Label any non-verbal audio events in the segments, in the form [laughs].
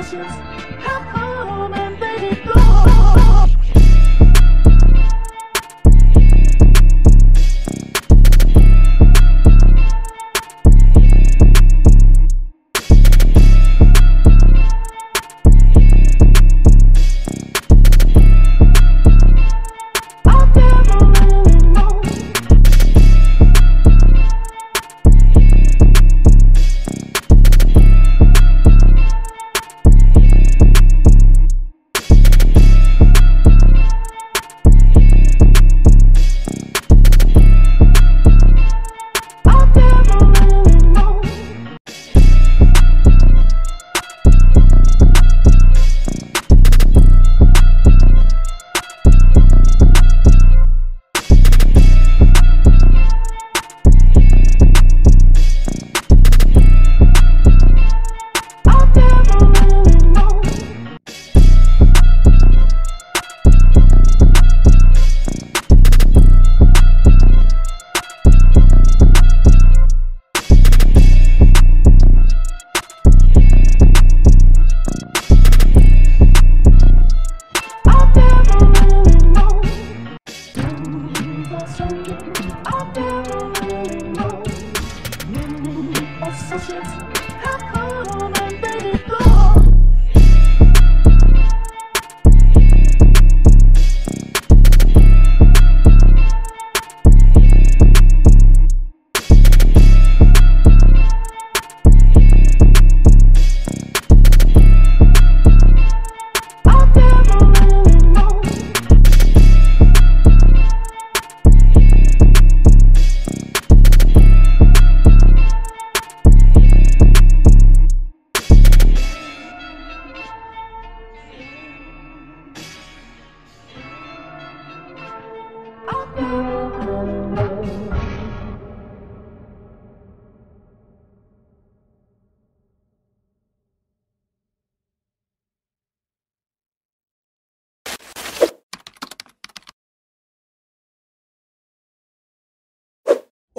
emotions. Oh, oh.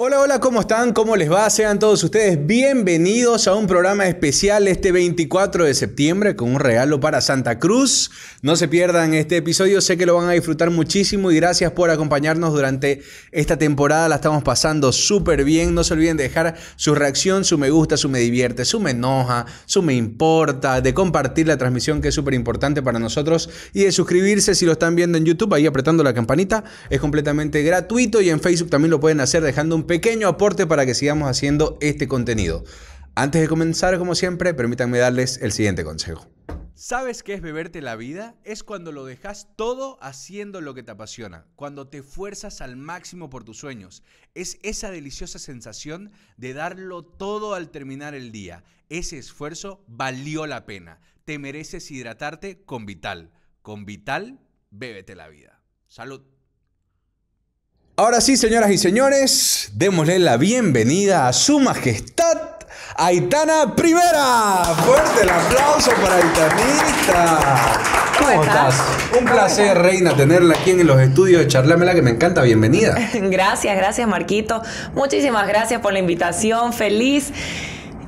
Hola, hola, ¿cómo están? ¿Cómo les va? Sean todos ustedes bienvenidos a un programa especial este 24 de septiembre con un regalo para Santa Cruz. No se pierdan este episodio, sé que lo van a disfrutar muchísimo y gracias por acompañarnos durante esta temporada. La estamos pasando súper bien. No se olviden de dejar su reacción, su me gusta, su me divierte, su me enoja, su me importa, de compartir la transmisión que es súper importante para nosotros y de suscribirse si lo están viendo en YouTube, ahí apretando la campanita. Es completamente gratuito y en Facebook también lo pueden hacer dejando un pequeño aporte para que sigamos haciendo este contenido. Antes de comenzar, como siempre, permítanme darles el siguiente consejo. ¿Sabes qué es beberte la vida? Es cuando lo dejas todo haciendo lo que te apasiona, cuando te fuerzas al máximo por tus sueños. Es esa deliciosa sensación de darlo todo al terminar el día. Ese esfuerzo valió la pena. Te mereces hidratarte con Vital. Con Vital, bébete la vida. Salud. Ahora sí, señoras y señores, démosle la bienvenida a su majestad Aitana Primera. Fuerte el aplauso para Aitanita. ¿Cómo, estás? Un placer, Reina, tenerla aquí en los estudios de Charlámela, que me encanta. Bienvenida. [laughs] Gracias, gracias, Marquito. Muchísimas gracias por la invitación. Feliz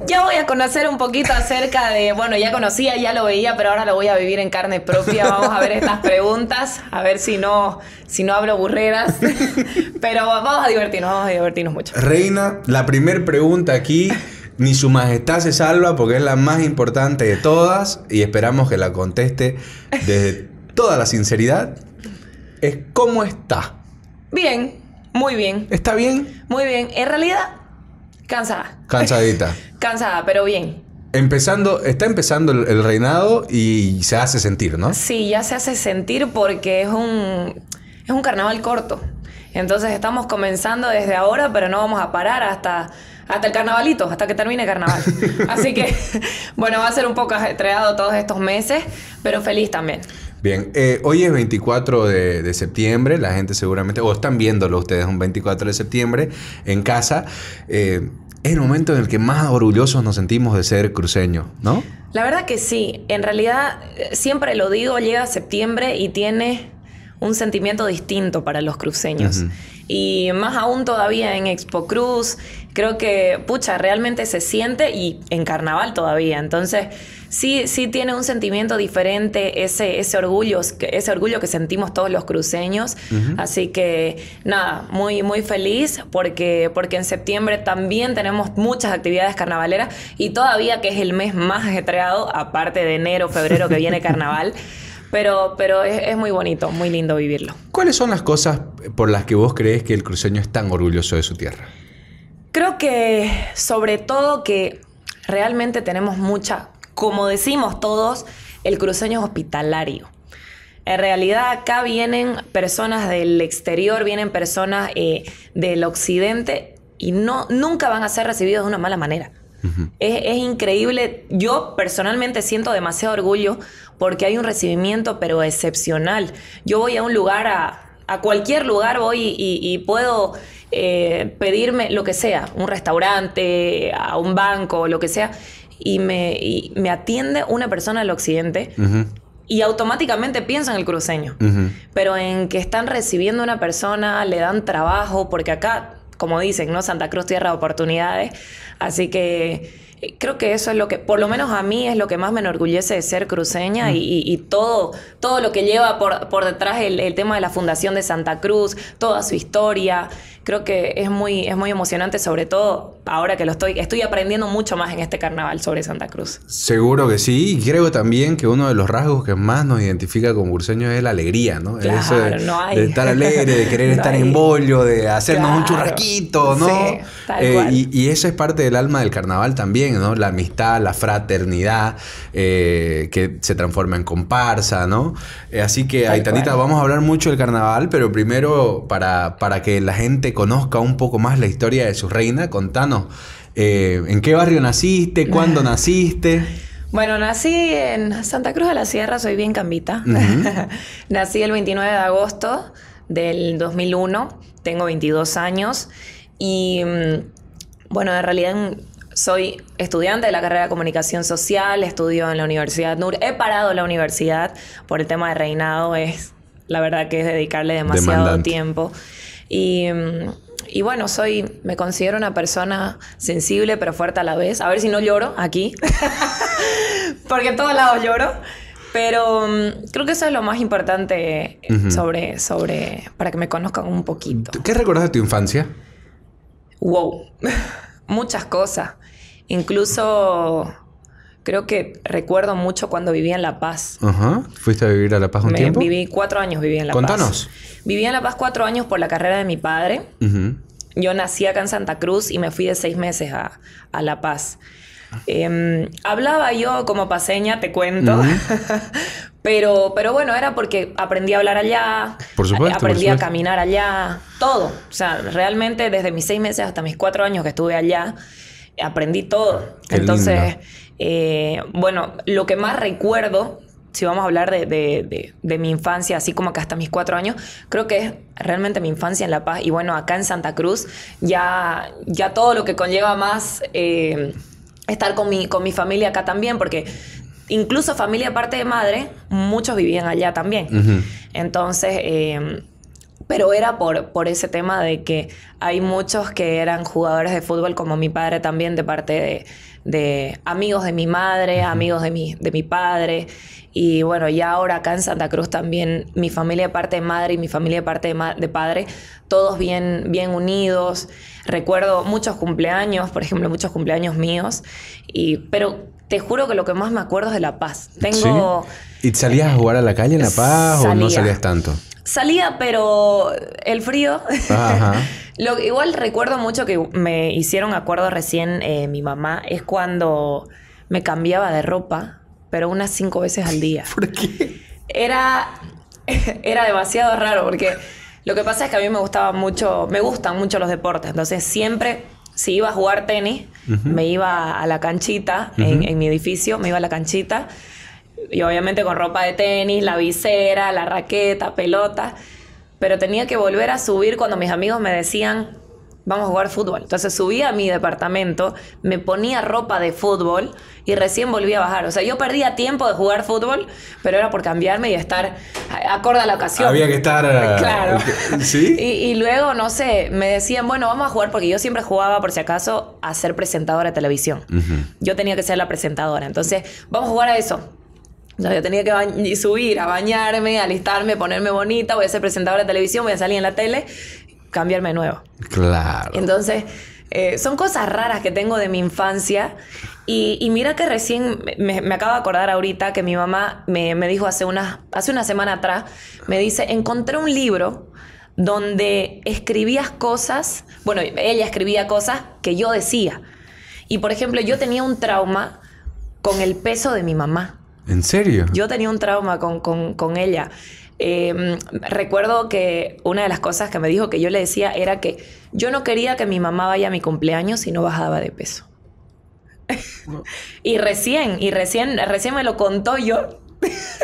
ya voy a conocer un poquito acerca de, bueno, ya conocía, ya lo veía, pero ahora lo voy a vivir en carne propia. Vamos a ver estas preguntas, a ver si no, si no hablo burreras. [laughs] Pero vamos a divertirnos, vamos a divertirnos mucho. Reina, la primer pregunta aquí, ni su majestad se salva porque es la más importante de todas y esperamos que la conteste desde toda la sinceridad. Es ¿cómo está? Bien, muy bien. ¿Está bien? Muy bien. En realidad Cansada. Cansadita. [laughs] Cansada, pero bien. Empezando, está empezando el, reinado y se hace sentir, ¿no? Sí, ya se hace sentir porque es un, es un carnaval corto. Entonces estamos comenzando desde ahora, pero no vamos a parar hasta, hasta el carnavalito, hasta que termine el carnaval. [laughs] Así que, [laughs] bueno, va a ser un poco estreado todos estos meses, pero feliz también. Bien, eh, hoy es 24 de, septiembre, la gente seguramente, o están viéndolo ustedes un 24 de septiembre en casa. Eh, es el momento en el que más orgullosos nos sentimos de ser cruceños, ¿no? La verdad que sí. En realidad, eh, siempre lo digo, llega septiembre y tiene un sentimiento distinto para los cruceños. Y más aún todavía en Expo Cruz, creo que, pucha, realmente se siente y en carnaval todavía. Entonces, sí, sí tiene un sentimiento diferente ese, ese, orgullo, ese orgullo que sentimos todos los cruceños. Así que nada, muy, muy feliz porque, porque en septiembre también tenemos muchas actividades carnavaleras y todavía que es el mes más ajetreado, aparte de enero, febrero que viene carnaval. [laughs] Pero, pero es, es, muy bonito, muy lindo vivirlo. ¿Cuáles son las cosas por las que vos crees que el cruceño es tan orgulloso de su tierra? Creo que sobre todo que realmente tenemos mucha como decimos todos, el cruceño es hospitalario. En realidad acá vienen personas del exterior, vienen personas eh, del occidente y no, nunca van a ser recibidos de una mala manera. es, increíble, yo personalmente siento demasiado orgullo porque hay un recibimiento pero excepcional. Yo voy a un lugar, a, cualquier lugar voy y, puedo eh, pedirme lo que sea, un restaurante, a un banco, lo que sea, y me, me atiende una persona del occidente. Y automáticamente pienso en el cruceño. Pero en que están recibiendo una persona, le dan trabajo, porque acá, como dicen, ¿no? Santa Cruz, tierra de oportunidades. Así que eh, creo que eso es lo que, por lo menos a mí, es lo que más me enorgullece de ser cruceña mm. y, todo, todo lo que lleva por, detrás el, tema de la fundación de Santa Cruz, toda su historia. Creo que es muy, es muy emocionante, sobre todo ahora que lo estoy, estoy aprendiendo mucho más en este carnaval sobre Santa Cruz. Seguro que sí, y creo también que uno de los rasgos que más nos identifica con cruceños es la alegría, ¿no? de, estar alegre, de querer [laughs] estar en bollo, de hacernos un churraquito ¿no? Eh, y eso es parte del alma del carnaval también ¿no? La amistad, la fraternidad, eh, que se transforma en comparsa, ¿no? Eh, así que, Aitanita, vamos a hablar mucho del carnaval, pero primero, para, para que la gente conozca un poco más la historia de su reina, contanos, eh, ¿en qué barrio naciste? ¿Cuándo [laughs] naciste? Bueno, nací en Santa Cruz de la Sierra, soy bien cambita. [laughs] nací el 29 de agosto del 2001, tengo 22 años y mm, bueno, en realidad soy estudiante de la carrera de comunicación social, estudio en la Universidad NUR, he parado la universidad por el tema de reinado, es la verdad que es dedicarle demasiado tiempo. Y, bueno, soy, me considero una persona sensible pero fuerte a la vez. A ver si no lloro aquí, [laughs] porque en todos lados lloro. Pero mm, creo que eso es lo más importante sobre, para que me conozcan un poquito. ¿Qué recuerdas de tu infancia? Wow, [laughs] muchas cosas. Incluso creo que recuerdo mucho cuando vivía en La Paz. Ajá. ¿Fuiste a vivir a La Paz un tiempo? Viví cuatro años, viví en La Paz. Contanos. Viví en La Paz cuatro años por la carrera de mi padre. Yo nací acá en Santa Cruz y me fui de seis meses a, La Paz. Em, hablaba yo como paseña, te cuento. [laughs] pero, pero bueno, era porque aprendí a hablar allá. Por supuesto, aprendí a caminar allá. Todo. O sea, realmente desde mis seis meses hasta mis cuatro años que estuve allá aprendí todo. Entonces, eh, bueno, lo que más recuerdo, si vamos a hablar de, mi infancia, así como que hasta mis cuatro años, creo que es realmente mi infancia en La Paz. Y bueno, acá en Santa Cruz, ya, ya todo lo que conlleva más eh, estar con mi, con mi familia acá también, porque incluso familia aparte de madre, muchos vivían allá también. Entonces, eh, pero era por, por ese tema de que hay muchos que eran jugadores de fútbol, como mi padre también, de parte de, amigos de mi madre, amigos de mi, de mi padre. Y bueno, ya ahora acá en Santa Cruz también mi familia de parte de madre y mi familia de parte de, padre, todos bien, bien unidos. Recuerdo muchos cumpleaños, por ejemplo, muchos cumpleaños míos. Y, pero te juro que lo que más me acuerdo es de La Paz. Tengo... ¿Y salías a jugar a la calle en La Paz o no salías tanto? Salía, pero el frío. [laughs] Lo, igual recuerdo mucho que me hicieron acuerdo recién eh, mi mamá, es cuando me cambiaba de ropa, pero unas cinco veces al día. ¿Por qué? Era, [laughs] era demasiado raro, porque lo que pasa es que a mí me gustaba mucho, me gustan mucho los deportes, entonces siempre si iba a jugar tenis, me iba a la canchita en, mi edificio, me iba a la canchita y obviamente con ropa de tenis, la visera, la raqueta, pelota, pero tenía que volver a subir cuando mis amigos me decían, vamos a jugar fútbol. Entonces subía a mi departamento, me ponía ropa de fútbol y recién volvía a bajar. O sea, yo perdía tiempo de jugar fútbol, pero era por cambiarme y estar acorde a la ocasión. Había que estar... Eh, claro. [laughs] ¿Sí? Y, luego, no sé, me decían, bueno, vamos a jugar porque yo siempre jugaba, por si acaso, a ser presentadora de televisión. Yo tenía que ser la presentadora. Entonces, vamos a jugar a eso yo tenía que subir a bañarme, alistarme, ponerme bonita, voy a ser presentadora de televisión, voy a salir en la tele, cambiarme de nuevo. Claro. Entonces, eh, son cosas raras que tengo de mi infancia. Y, mira que recién me, me, acabo de acordar ahorita que mi mamá me, dijo hace hace una semana atrás, me dice, encontré un libro donde escribías cosas, bueno, ella escribía cosas que yo decía. Y por ejemplo, yo tenía un trauma con el peso de mi mamá. ¿En serio? Yo tenía un trauma con, ella. Em, recuerdo que una de las cosas que me dijo que yo le decía era que yo no quería que mi mamá vaya a mi cumpleaños si no bajaba de peso. [laughs] y recién, y recién, recién me lo contó yo.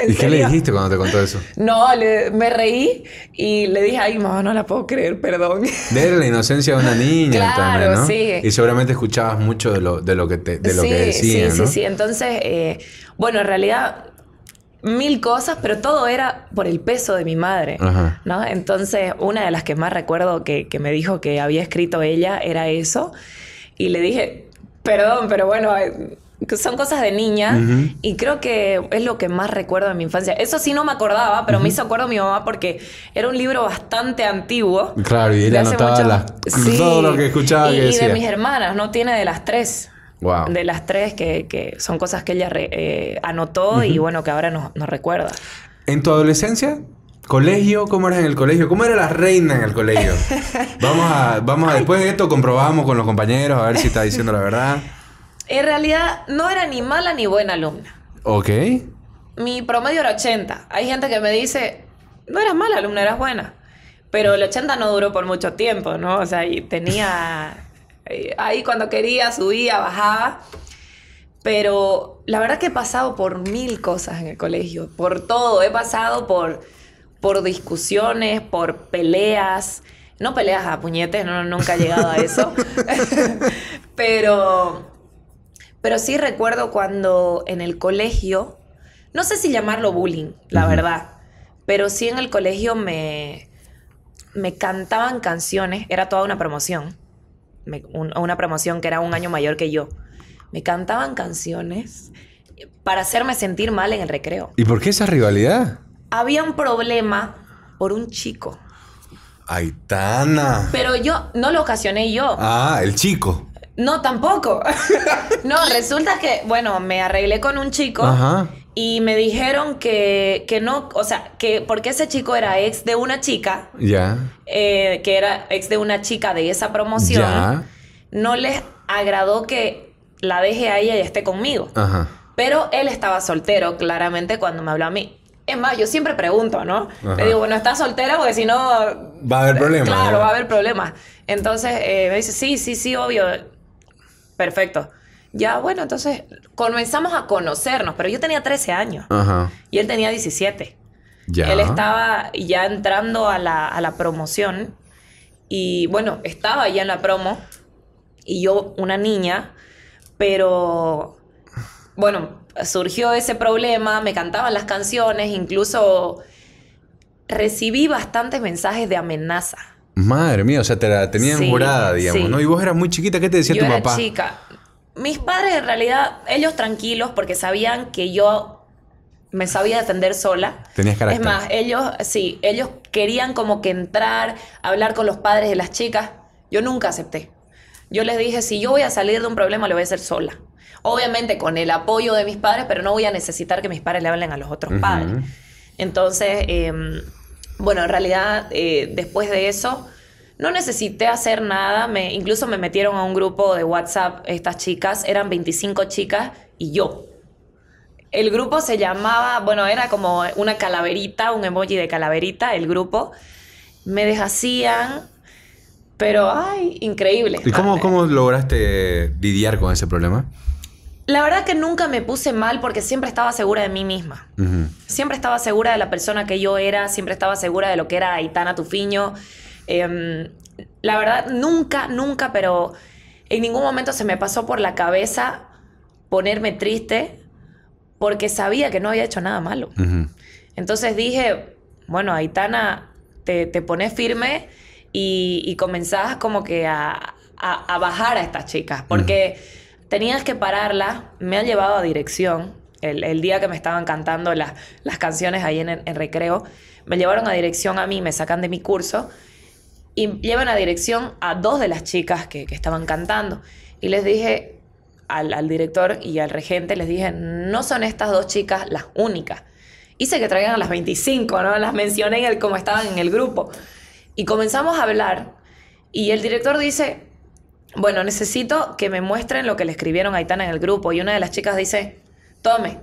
¿Y qué le dijiste cuando te contó eso? No, me reí y le dije, ay, mamá, no la puedo creer, perdón. Ver la inocencia de una niña ¿no? sí. Y seguramente escuchabas mucho de lo, que, te, de lo sí, Sí, sí, Entonces, eh, bueno, en realidad mil cosas, pero todo era por el peso de mi madre, ¿no? Entonces, una de las que más recuerdo que, me dijo que había escrito ella era eso. Y le dije, perdón, pero bueno son cosas de niña y creo que es lo que más recuerdo de mi infancia. Eso sí no me acordaba, pero me hizo acuerdo mi mamá porque era un libro bastante antiguo. Claro, y ella anotaba todo lo que escuchaba. Y, que y de mis hermanas, no tiene de las tres. Wow. De las tres que, son cosas que ella eh, anotó y bueno, que ahora nos, nos recuerda. ¿En tu adolescencia? ¿Colegio? ¿Cómo eras en el colegio? ¿Cómo era la reina en el colegio? [laughs] vamos a, vamos a después de esto comprobamos con los compañeros a ver si está diciendo la verdad. En realidad no era ni mala ni buena alumna. Ok. Mi promedio era 80. Hay gente que me dice, no eras mala alumna, eras buena. Pero el 80 no duró por mucho tiempo, ¿no? O sea, y tenía... [laughs] Eh, ahí cuando quería, subía, bajaba. Pero la verdad que he pasado por mil cosas en el colegio, por todo. He pasado por, por discusiones, por peleas. No peleas a puñetes, nunca he llegado a eso. [laughs] [laughs] Pero pero sí recuerdo cuando en el colegio, no sé si llamarlo bullying, la verdad, pero sí en el colegio me, me cantaban canciones, era toda una promoción, una promoción que era un año mayor que yo. Me cantaban canciones para hacerme sentir mal en el recreo. ¿Y por qué esa rivalidad? Había un problema por un chico. Aitana. Pero yo no lo ocasioné yo. Ah, el chico. No, tampoco. [laughs] no, resulta que, bueno, me arreglé con un chico. Y me dijeron que, que, no, o sea, que porque ese chico era ex de una chica. Ya. Eh, que era ex de una chica de esa promoción. No les agradó que la deje a ella y esté conmigo. Ajá. Pero él estaba soltero, claramente, cuando me habló a mí. Es más, yo siempre pregunto, ¿no? Le digo, bueno, ¿estás soltera? Porque si no... Va a haber eh, problemas. Claro, va a haber problemas. Entonces, eh, me dice, sí, sí, sí, obvio Perfecto. Ya, bueno, entonces comenzamos a conocernos, pero yo tenía 13 años y él tenía 17. Ya. Él estaba ya entrando a la, a la promoción y bueno, estaba ya en la promo y yo una niña, pero bueno, surgió ese problema, me cantaban las canciones, incluso recibí bastantes mensajes de amenaza. Madre mía, o sea, te la tenían digamos, ¿no? Y vos eras muy chiquita, ¿qué te decía yo era chica. Mis padres, en realidad, ellos tranquilos porque sabían que yo me sabía atender sola. Tenías carácter. Es más, ellos, sí, ellos querían como que entrar, hablar con los padres de las chicas. Yo nunca acepté. Yo les dije, si yo voy a salir de un problema, lo voy a hacer sola. Obviamente con el apoyo de mis padres, pero no voy a necesitar que mis padres le hablen a los otros padres. Entonces, em, bueno, en realidad, eh, después de eso, no necesité hacer nada. incluso me metieron a un grupo de WhatsApp estas chicas. Eran 25 chicas y yo. El grupo se llamaba, bueno, era como una calaverita, un emoji de calaverita, el grupo. Me deshacían, pero, ay, increíble. ¿Y cómo, cómo lograste lidiar con ese problema? La verdad que nunca me puse mal porque siempre estaba segura de mí misma. Siempre estaba segura de la persona que yo era, siempre estaba segura de lo que era Aitana Tufiño. Em, la verdad, nunca, nunca, pero en ningún momento se me pasó por la cabeza ponerme triste porque sabía que no había hecho nada malo. Entonces dije, bueno, Aitana, te, te pones firme y, comenzás como que a, bajar a estas chicas. Porque tenías que pararla, me han llevado a dirección. El, día que me estaban cantando las canciones ahí en, en, recreo, me llevaron a dirección a mí, me sacan de mi curso y llevan a dirección a dos de las chicas que, estaban cantando. Y les dije al, director y al regente, les dije, no son estas dos chicas las únicas hice que traigan a las 25, ¿no? Las mencioné el, como estaban en el grupo. Y comenzamos a hablar y el director dice, bueno, necesito que me muestren lo que le escribieron a Aitana en el grupo. Y una de las chicas dice, tome,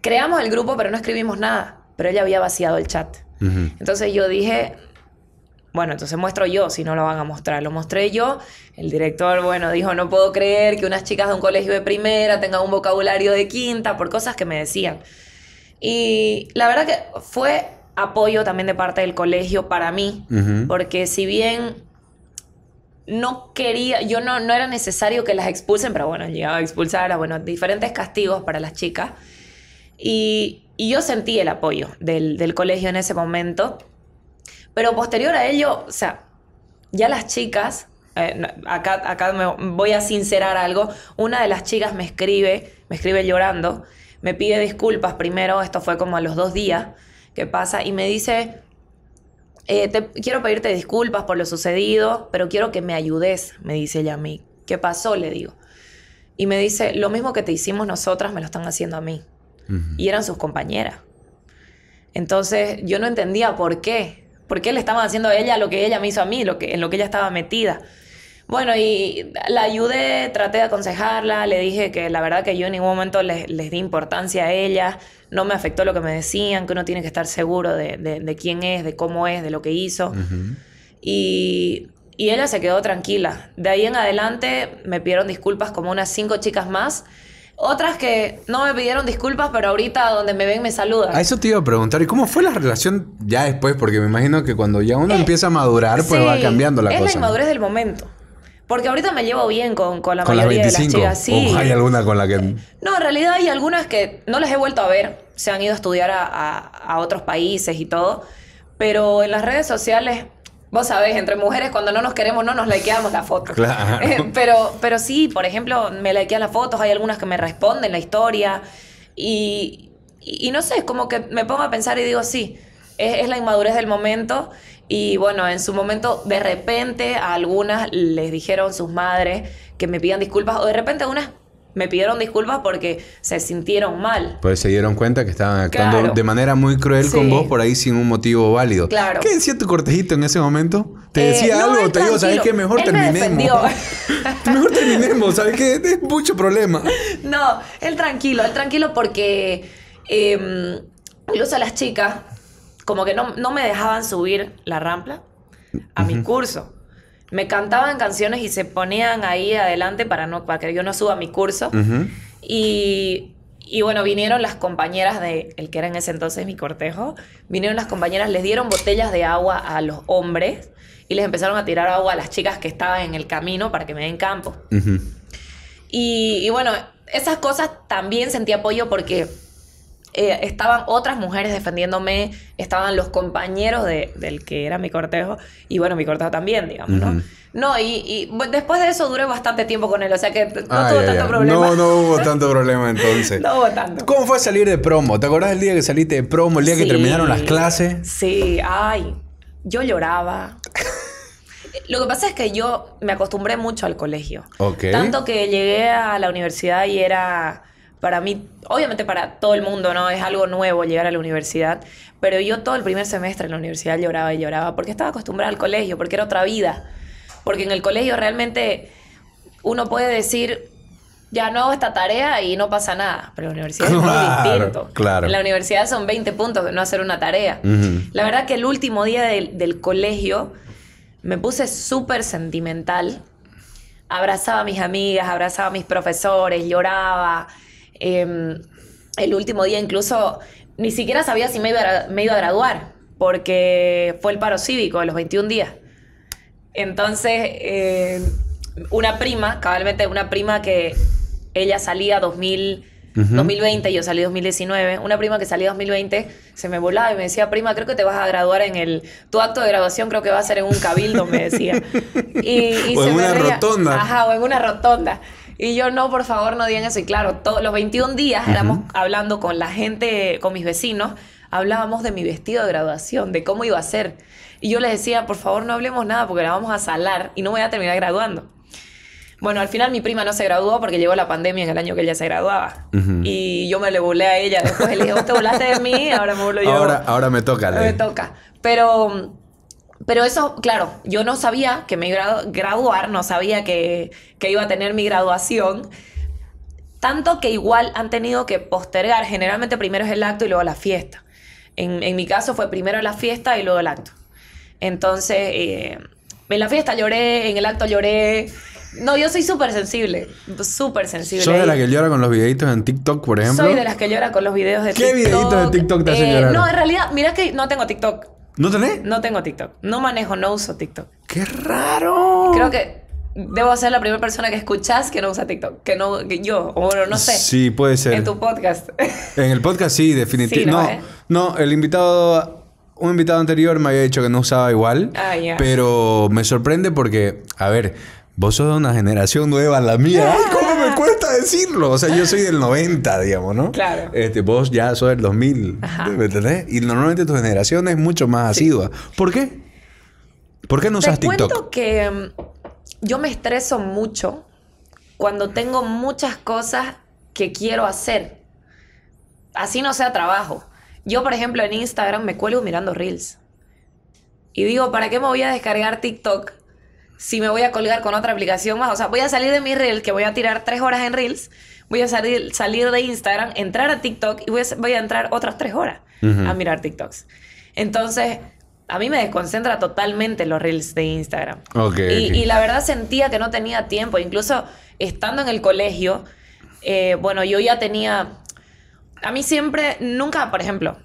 creamos el grupo pero no escribimos nada. Pero ella había vaciado el chat. Entonces yo dije, bueno, entonces muestro yo si no lo van a mostrar. Lo mostré yo. El director, bueno, dijo, no puedo creer que unas chicas de un colegio de primera tengan un vocabulario de quinta por cosas que me decían. Y la verdad que fue apoyo también de parte del colegio para mí, porque si bien no quería, yo no, no era necesario que las expulsen, pero bueno, llegaba a expulsar, a, bueno, diferentes castigos para las chicas. Y, yo sentí el apoyo del, colegio en ese momento. Pero posterior a ello, o sea, ya las chicas, eh, acá, acá me voy a sincerar algo, una de las chicas me escribe, me escribe llorando, me pide disculpas primero, esto fue como a los dos días que pasa, y me dice, eh, quiero pedirte disculpas por lo sucedido, pero quiero que me ayudes, me dice ella a mí. ¿Qué pasó? Le digo. Y me dice, lo mismo que te hicimos nosotras me lo están haciendo a mí. Y eran sus compañeras. Entonces yo no entendía por qué. ¿Por qué le estaban haciendo a ella lo que ella me hizo a mí, lo que, en lo que ella estaba metida? Bueno, y la ayudé, traté de aconsejarla, le dije que la verdad que yo en ningún momento les, les di importancia a ella, no me afectó lo que me decían, que uno tiene que estar seguro de, de, de quién es, de cómo es, de lo que hizo. y, ella se quedó tranquila. De ahí en adelante me pidieron disculpas como unas cinco chicas más. Otras que no me pidieron disculpas, pero ahorita donde me ven me saludan. A eso te iba a preguntar, ¿y cómo fue la relación ya después? Porque me imagino que cuando ya uno eh, empieza a madurar, pues va cambiando la cosa. Es la inmadurez del momento. Porque ahorita me llevo bien con, con la mayoría de las chicas. Sí. ¿O ¿Hay alguna con la que.? No, en realidad hay algunas que no las he vuelto a ver. Se han ido a estudiar a, a, otros países y todo. Pero en las redes sociales, vos sabés, entre mujeres, cuando no nos queremos, no nos likeamos las fotos. [laughs] Claro. [laughs] Eh, pero, pero sí, por ejemplo, me likean las fotos. Hay algunas que me responden la historia. Y, y, no sé, es como que me pongo a pensar y digo, sí, es la inmadurez del momento. Y bueno, en su momento, de repente, a algunas les dijeron sus madres que me pidan disculpas, o de repente algunas me pidieron disculpas porque se sintieron mal. Pues se dieron cuenta que estaban actuando de manera muy cruel con vos por ahí sin un motivo válido. Claro. ¿Qué decía tu cortejito en ese momento? ¿Te eh, decía algo? ¿Te digo, sabes qué? Mejor terminemos. [laughs] mejor terminemos, ¿sabes qué? Es mucho problema. No, él tranquilo, él tranquilo porque eh, a las chicas como que no, me dejaban subir la rampa a mi curso. Me cantaban canciones y se ponían ahí adelante para, no, para que yo no suba mi curso. y, bueno, vinieron las compañeras de el que era en ese entonces mi cortejo. Vinieron las compañeras, les dieron botellas de agua a los hombres y les empezaron a tirar agua a las chicas que estaban en el camino para que me den campo. y, y bueno, esas cosas también sentí apoyo porque eh, estaban otras mujeres defendiéndome, estaban los compañeros del que era mi cortejo, y bueno, mi cortejo también, digamos, ¿no? No, y, después de eso duré bastante tiempo con él, o sea que no tuvo tanto problema. No, no hubo [laughs] tanto problema entonces. no hubo tanto. ¿Cómo fue salir de promo? ¿Te acordás del día que saliste de promo, el día que terminaron las clases? Sí, ay, yo lloraba. [laughs] Lo que pasa es que yo me acostumbré mucho al colegio. Tanto que llegué a la universidad y era para mí, obviamente para todo el mundo, ¿no? Es algo nuevo llegar a la universidad, pero yo todo el primer semestre en la universidad lloraba y lloraba porque estaba acostumbrada al colegio, porque era otra vida, porque en el colegio realmente uno puede decir, ya no hago esta tarea y no pasa nada. Pero la universidad es muy distinto. En la universidad son 20 puntos de no hacer una tarea. La verdad que el último día del, del colegio me puse súper sentimental. Abrazaba a mis amigas, abrazaba a mis profesores, lloraba. Em, el último día incluso ni siquiera sabía si me iba, a, graduar, porque fue el paro cívico de los 21 días. Entonces, em, una prima, cabalmente una prima que ella salía 2000, 2020 y 2020, yo salí 2019, una prima que salía 2020 se me volaba y me decía, prima, creo que te vas a graduar en el, tu acto de graduación creo que va a ser en un cabildo, me decía. [laughs] o en una rotonda. Ajá, o en una rotonda. Y yo, no, por favor, no digan eso. Y claro, los 21 días éramos hablando con la gente, con mis vecinos, hablábamos de mi vestido de graduación, de cómo iba a ser. Y yo les decía, por favor, no hablemos nada porque la vamos a salar y no voy a terminar graduando. Bueno, al final mi prima no se graduó porque llegó la pandemia en el año que ella se graduaba. Y yo me le volé a ella. Después le dije, vos te volaste de mí, ahora me burlo yo. Ahora, ahora me toca. Ahora me toca. Pero pero eso, claro, yo no sabía que me iba a graduar, no sabía que, iba a tener mi graduación. Tanto que igual han tenido que postergar. Generalmente primero es el acto y luego la fiesta. En, mi caso fue primero la fiesta y luego el acto. Entonces, eh, en la fiesta lloré, en el acto lloré. No, yo soy súper sensible. Súper sensible. ¿Soy de las que llora con los videitos en TikTok, por ejemplo? Soy de las que llora con los videos de TikTok. ¿Qué videitos de TikTok te hacen eh, llorar? No, en realidad, mira que no tengo TikTok. ¿No tenés? No tengo TikTok. No manejo, no uso TikTok. ¡Qué raro! Creo que debo ser la primera persona que escuchas que no usa TikTok. Que no, que yo, o no sé. Sí, puede ser. En tu podcast. en el podcast sí, definitivamente. no, eh? no, el invitado un invitado anterior me había dicho que no usaba igual. Ah, ya. Pero me sorprende porque, a ver, vos sos de una generación nueva, la mía. Ah decirlo. O sea, yo soy del 90, digamos, ¿no? Claro. Este, vos ya sos del 2000. ¿Me entendés? Y normalmente tu generación es mucho más asidua. ¿Por qué? ¿Por qué no usas Te cuento que mm, yo me estreso mucho cuando tengo muchas cosas que quiero hacer. Así no sea trabajo. Yo, por ejemplo, en Instagram me cuelgo mirando Reels. Y digo, ¿para qué me voy a descargar TikTok si me voy a colgar con otra aplicación más. O sea, voy a salir de mi reel, que voy a tirar tres horas en reels, voy a salir, de Instagram, entrar a TikTok y voy a, entrar otras tres horas a mirar TikToks. Entonces, a mí me desconcentra totalmente los reels de Instagram. y, la verdad sentía que no tenía tiempo. Incluso estando en el colegio, eh, bueno, yo ya tenía... A mí siempre, nunca, por ejemplo,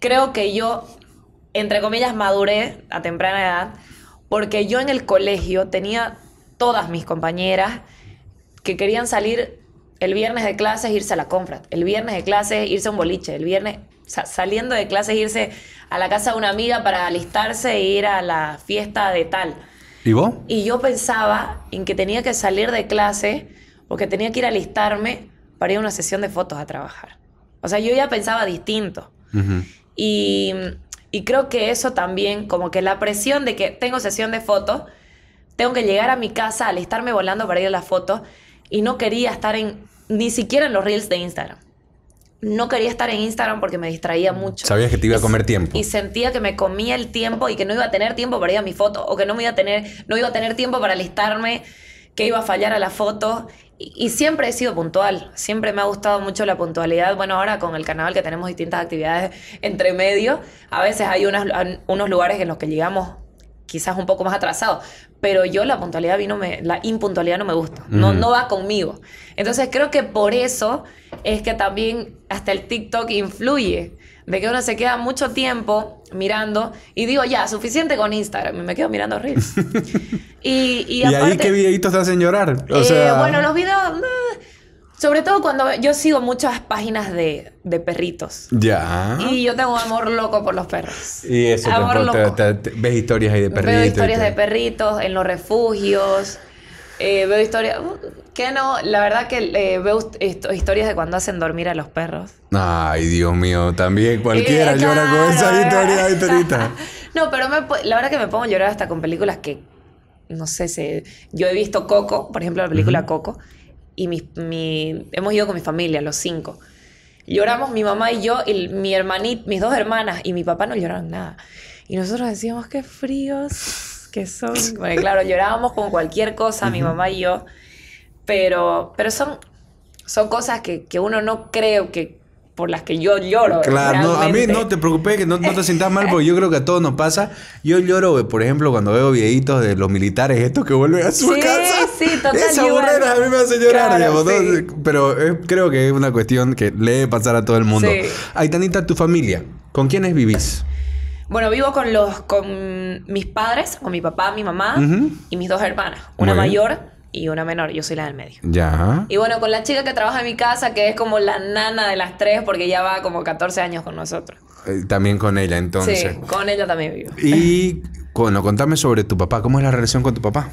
creo que yo, entre comillas, maduré a temprana edad porque yo en el colegio tenía todas mis compañeras que querían salir el viernes de clases, e irse a la compra, el viernes de clases, irse a un boliche, el viernes saliendo de clases, irse a la casa de una amiga para alistarse e ir a la fiesta de tal. ¿Y vos? Y yo pensaba en que tenía que salir de clase porque tenía que ir a alistarme para ir a una sesión de fotos a trabajar. O sea, yo ya pensaba distinto. Y y creo que eso también, como que la presión de que tengo sesión de fotos, tengo que llegar a mi casa, al estarme volando para ir a las fotos, y no quería estar en, ni siquiera en los reels de Instagram. No quería estar en Instagram porque me distraía mm. mucho. Sabías que te iba a comer tiempo. Y sentía que me comía el tiempo y que no iba a tener tiempo para ir a mi foto o que no me iba a tener, no iba a tener tiempo para alistarme que iba a fallar a la foto y, siempre he sido puntual, siempre me ha gustado mucho la puntualidad. Bueno, ahora con el carnaval que tenemos distintas actividades entre medio, a veces hay unos lugares en los que llegamos quizás un poco más atrasados, pero yo la puntualidad vino me, la impuntualidad no me gusta, no, no va conmigo. Entonces creo que por eso es que también hasta el TikTok influye de que uno se queda mucho tiempo mirando y digo, ya, suficiente con Instagram, me quedo mirando Reels. [laughs] Y, ahí qué videitos te hacen llorar? O eh, Bueno, los videos... Sobre todo cuando yo sigo muchas páginas de, perritos. Ya. Y yo tengo amor loco por los perros. Y eso amor loco. ves historias ahí de perritos. Veo historias de perritos en los refugios. Eh, veo historias. Uh, que no, la verdad que eh, veo historias de cuando hacen dormir a los perros. Ay, Dios mío, también cualquiera llora con esa historia de perrita. [laughs] no, pero la verdad que me pongo a llorar hasta con películas que no sé, se, yo he visto Coco, por ejemplo, la película Coco, y mi, hemos ido con mi familia, los cinco. Lloramos mi mamá y yo, y mi hermanita, mis dos hermanas y mi papá no lloraron nada. Y nosotros decíamos, qué fríos que son. Bueno, [laughs] claro, llorábamos con cualquier cosa, mi mamá y yo, pero, pero son, son cosas que, que uno no creo que, por las que yo lloro. Claro, a mí no te preocupes, que no, te sientas mal, porque yo creo que a todos nos pasa. Yo lloro, eh, por ejemplo, cuando veo videitos de los militares estos que vuelven a su casa. Sí, total. Esa a mí me hace llorar, Pero eh, creo que es una cuestión que le debe pasar a todo el mundo. Sí. Aitanita, tu familia, ¿con quiénes vivís? Bueno, vivo con los con mis padres, con mi papá, mi mamá y mis dos hermanas. Una mayor y una menor. Yo soy la del medio. Ya. Y bueno, con la chica que trabaja en mi casa, que es como la nana de las tres, porque ya va como 14 años con nosotros. Eh, también con ella, entonces. Sí, con ella también vivo. Y bueno, contame sobre tu papá. ¿Cómo es la relación con tu papá?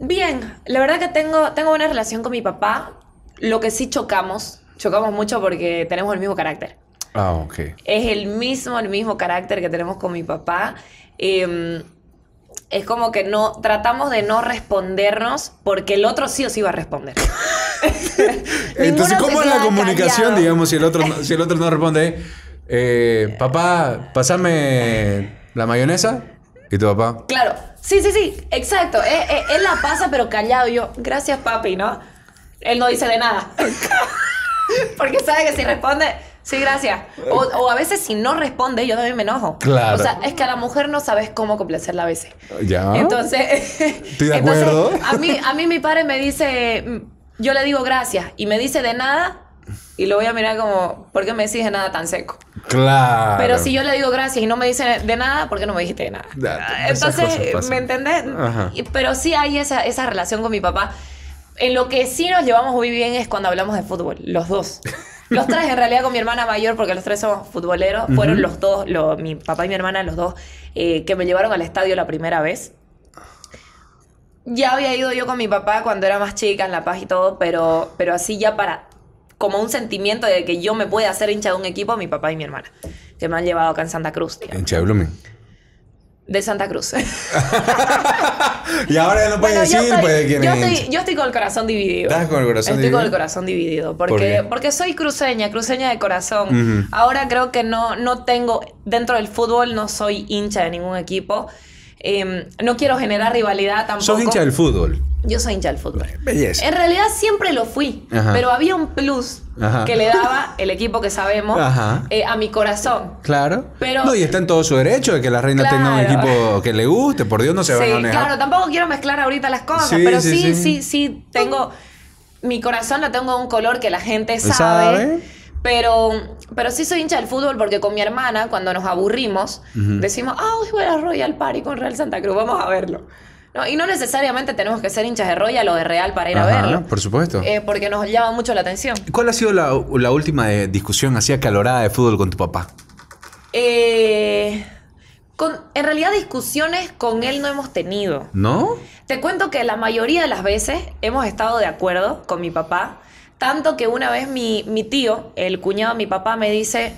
Bien, la verdad que tengo, tengo buena relación con mi papá. Lo que sí chocamos, chocamos mucho porque tenemos el mismo carácter. Ah, ok. Es el mismo, el mismo carácter que tenemos con mi papá. Em, es como que no tratamos de no respondernos porque el otro sí o sí va a responder. [laughs] Entonces, ¿cómo es la comunicación, digamos, si el otro, si el otro no responde? Eh, papá, pasame la mayonesa. ¿Y tu papá? Claro, sí, sí, sí, exacto. Eh, eh, él la pasa, pero callado. Yo, gracias, papi, ¿no? Él no dice de nada. [laughs] porque sabe que si responde, Sí, gracias. O, a veces si no responde, yo también me enojo. Claro. O sea, es que a la mujer no sabes cómo complacerla a veces. Ya. Entonces. Estoy de acuerdo. a, mí, a mí mi padre me dice, yo le digo gracias y me dice de nada. Y lo voy a mirar como, ¿por qué me decís de nada tan seco? Claro. Pero si yo le digo gracias y no me dice de nada, ¿por qué no me dijiste de nada? Entonces, ¿me entendés? Pero sí hay esa, esa relación con mi papá. En lo que sí nos llevamos muy bien es cuando hablamos de fútbol, los dos. Los tres, en realidad, con mi hermana mayor, porque los tres somos futboleros, fueron los dos, mi papá y mi hermana, los dos, eh, que me llevaron al estadio la primera vez. Ya había ido yo con mi papá cuando era más chica, en La Paz y todo, pero, pero así ya para, como un sentimiento de que yo me pueda hacer hincha de un equipo, mi papá y mi hermana, que me han llevado acá en Santa Cruz. Hincha de Blooming. De Santa Cruz. [laughs] y ahora ya no puedes decir, yo pues, estoy, pues, quién yo, estoy, yo estoy con el corazón dividido. ¿Estás con el corazón estoy dividido? con el corazón dividido. Porque, porque soy cruceña, cruceña de corazón. Ahora creo que no, no tengo, dentro del fútbol no soy hincha de ningún equipo. Em, no quiero generar rivalidad tampoco. Sos hincha del fútbol yo soy hincha del fútbol. Belleza. En realidad siempre lo fui, pero había un plus que le daba el equipo que sabemos eh, a mi corazón. Claro. no, y está en todo su derecho de que la reina tenga un equipo que le guste, por Dios no se sí, a manejar. Claro, tampoco quiero mezclar ahorita las cosas, pero sí, sí, sí, tengo, mi corazón lo tengo de un color que la gente sabe. Pero, pero sí soy hincha del fútbol porque con mi hermana, cuando nos aburrimos, decimos, ah, hoy voy a Royal Party con Real Santa Cruz, vamos a verlo. No, y no necesariamente tenemos que ser hinchas de Royal o de Real para ir a verlo. Por supuesto. Eh, porque nos llama mucho la atención. ¿Cuál ha sido la, última eh, discusión así acalorada de fútbol con tu papá? Eh, en realidad discusiones con él no hemos tenido. ¿No? Te cuento que la mayoría de las veces hemos estado de acuerdo con mi papá. Tanto que una vez mi, mi tío, el cuñado de mi papá, me dice,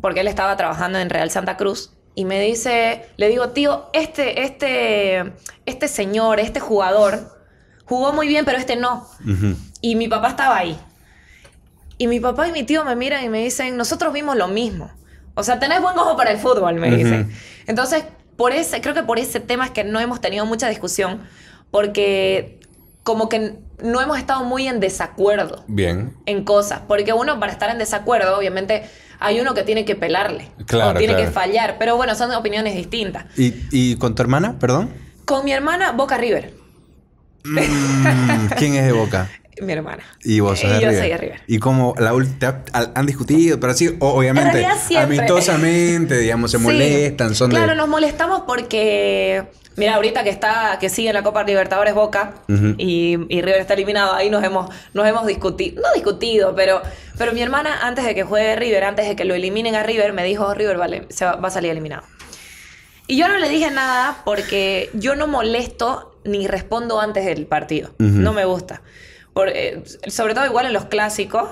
porque él estaba trabajando en Real Santa Cruz, y me dice, le digo, tío, este, este, este señor, este jugador, jugó muy bien, pero este no. Y mi papá estaba ahí. Y mi papá y mi tío me miran y me dicen, nosotros vimos lo mismo. O sea, tenés buen ojo para el fútbol, me dicen. Entonces, por ese, creo que por ese tema es que no hemos tenido mucha discusión, porque como que no hemos estado muy en desacuerdo. Bien. En cosas. Porque uno, para estar en desacuerdo, obviamente hay uno que tiene que pelarle. Claro. tiene que fallar. Pero bueno, son opiniones distintas. ¿Y, con tu hermana, perdón? Con mi hermana, Boca River. Mm, ¿Quién es de Boca? [laughs] mi hermana. Y vos de eh, River. Yo soy de River. Y como la última han discutido, pero así, obviamente, amistosamente, digamos, se [laughs] molestan, Claro, nos molestamos porque Mira, ahorita que está, que sigue en la Copa Libertadores Boca y, River está eliminado, ahí nos hemos, nos hemos discutido, no discutido, pero, pero mi hermana antes de que juegue River, antes de que lo eliminen a River, me dijo, River vale, se va, a salir eliminado. Y yo no le dije nada porque yo no molesto ni respondo antes del partido. No me gusta. Eh, sobre todo igual en los clásicos.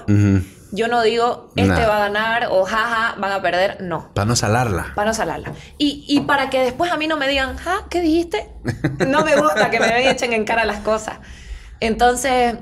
Yo no digo, este va a ganar o jaja, van a perder. No. Para no salarla. Para no salarla. Y, para que después a mí no me digan, ja, ¿qué dijiste? No me gusta que me [laughs] echen en cara las cosas. Entonces,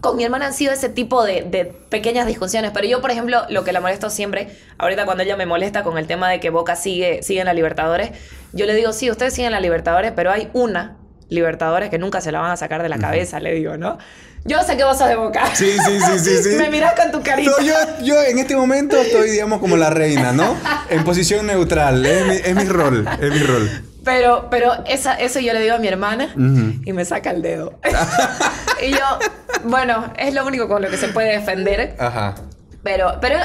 con mi hermana han sido ese tipo de, pequeñas discusiones. Pero yo, por ejemplo, lo que la molesto siempre, ahorita cuando ella me molesta con el tema de que Boca sigue, sigue en la Libertadores, yo le digo, sí, ustedes siguen en la Libertadores, pero hay una libertadores que nunca se la van a sacar de la cabeza, le digo, ¿no? Yo sé que vos sos de boca. Sí, sí, sí, sí. [laughs] Me mirás con tu carita. yo, yo, en este momento estoy, digamos, como la reina, ¿no? En posición neutral. Es mi, rol, es mi rol. Pero, pero eso yo le digo a mi hermana y me saca el dedo. [laughs] y yo, bueno, es lo único con lo que se puede defender. Ajá. Pero, pero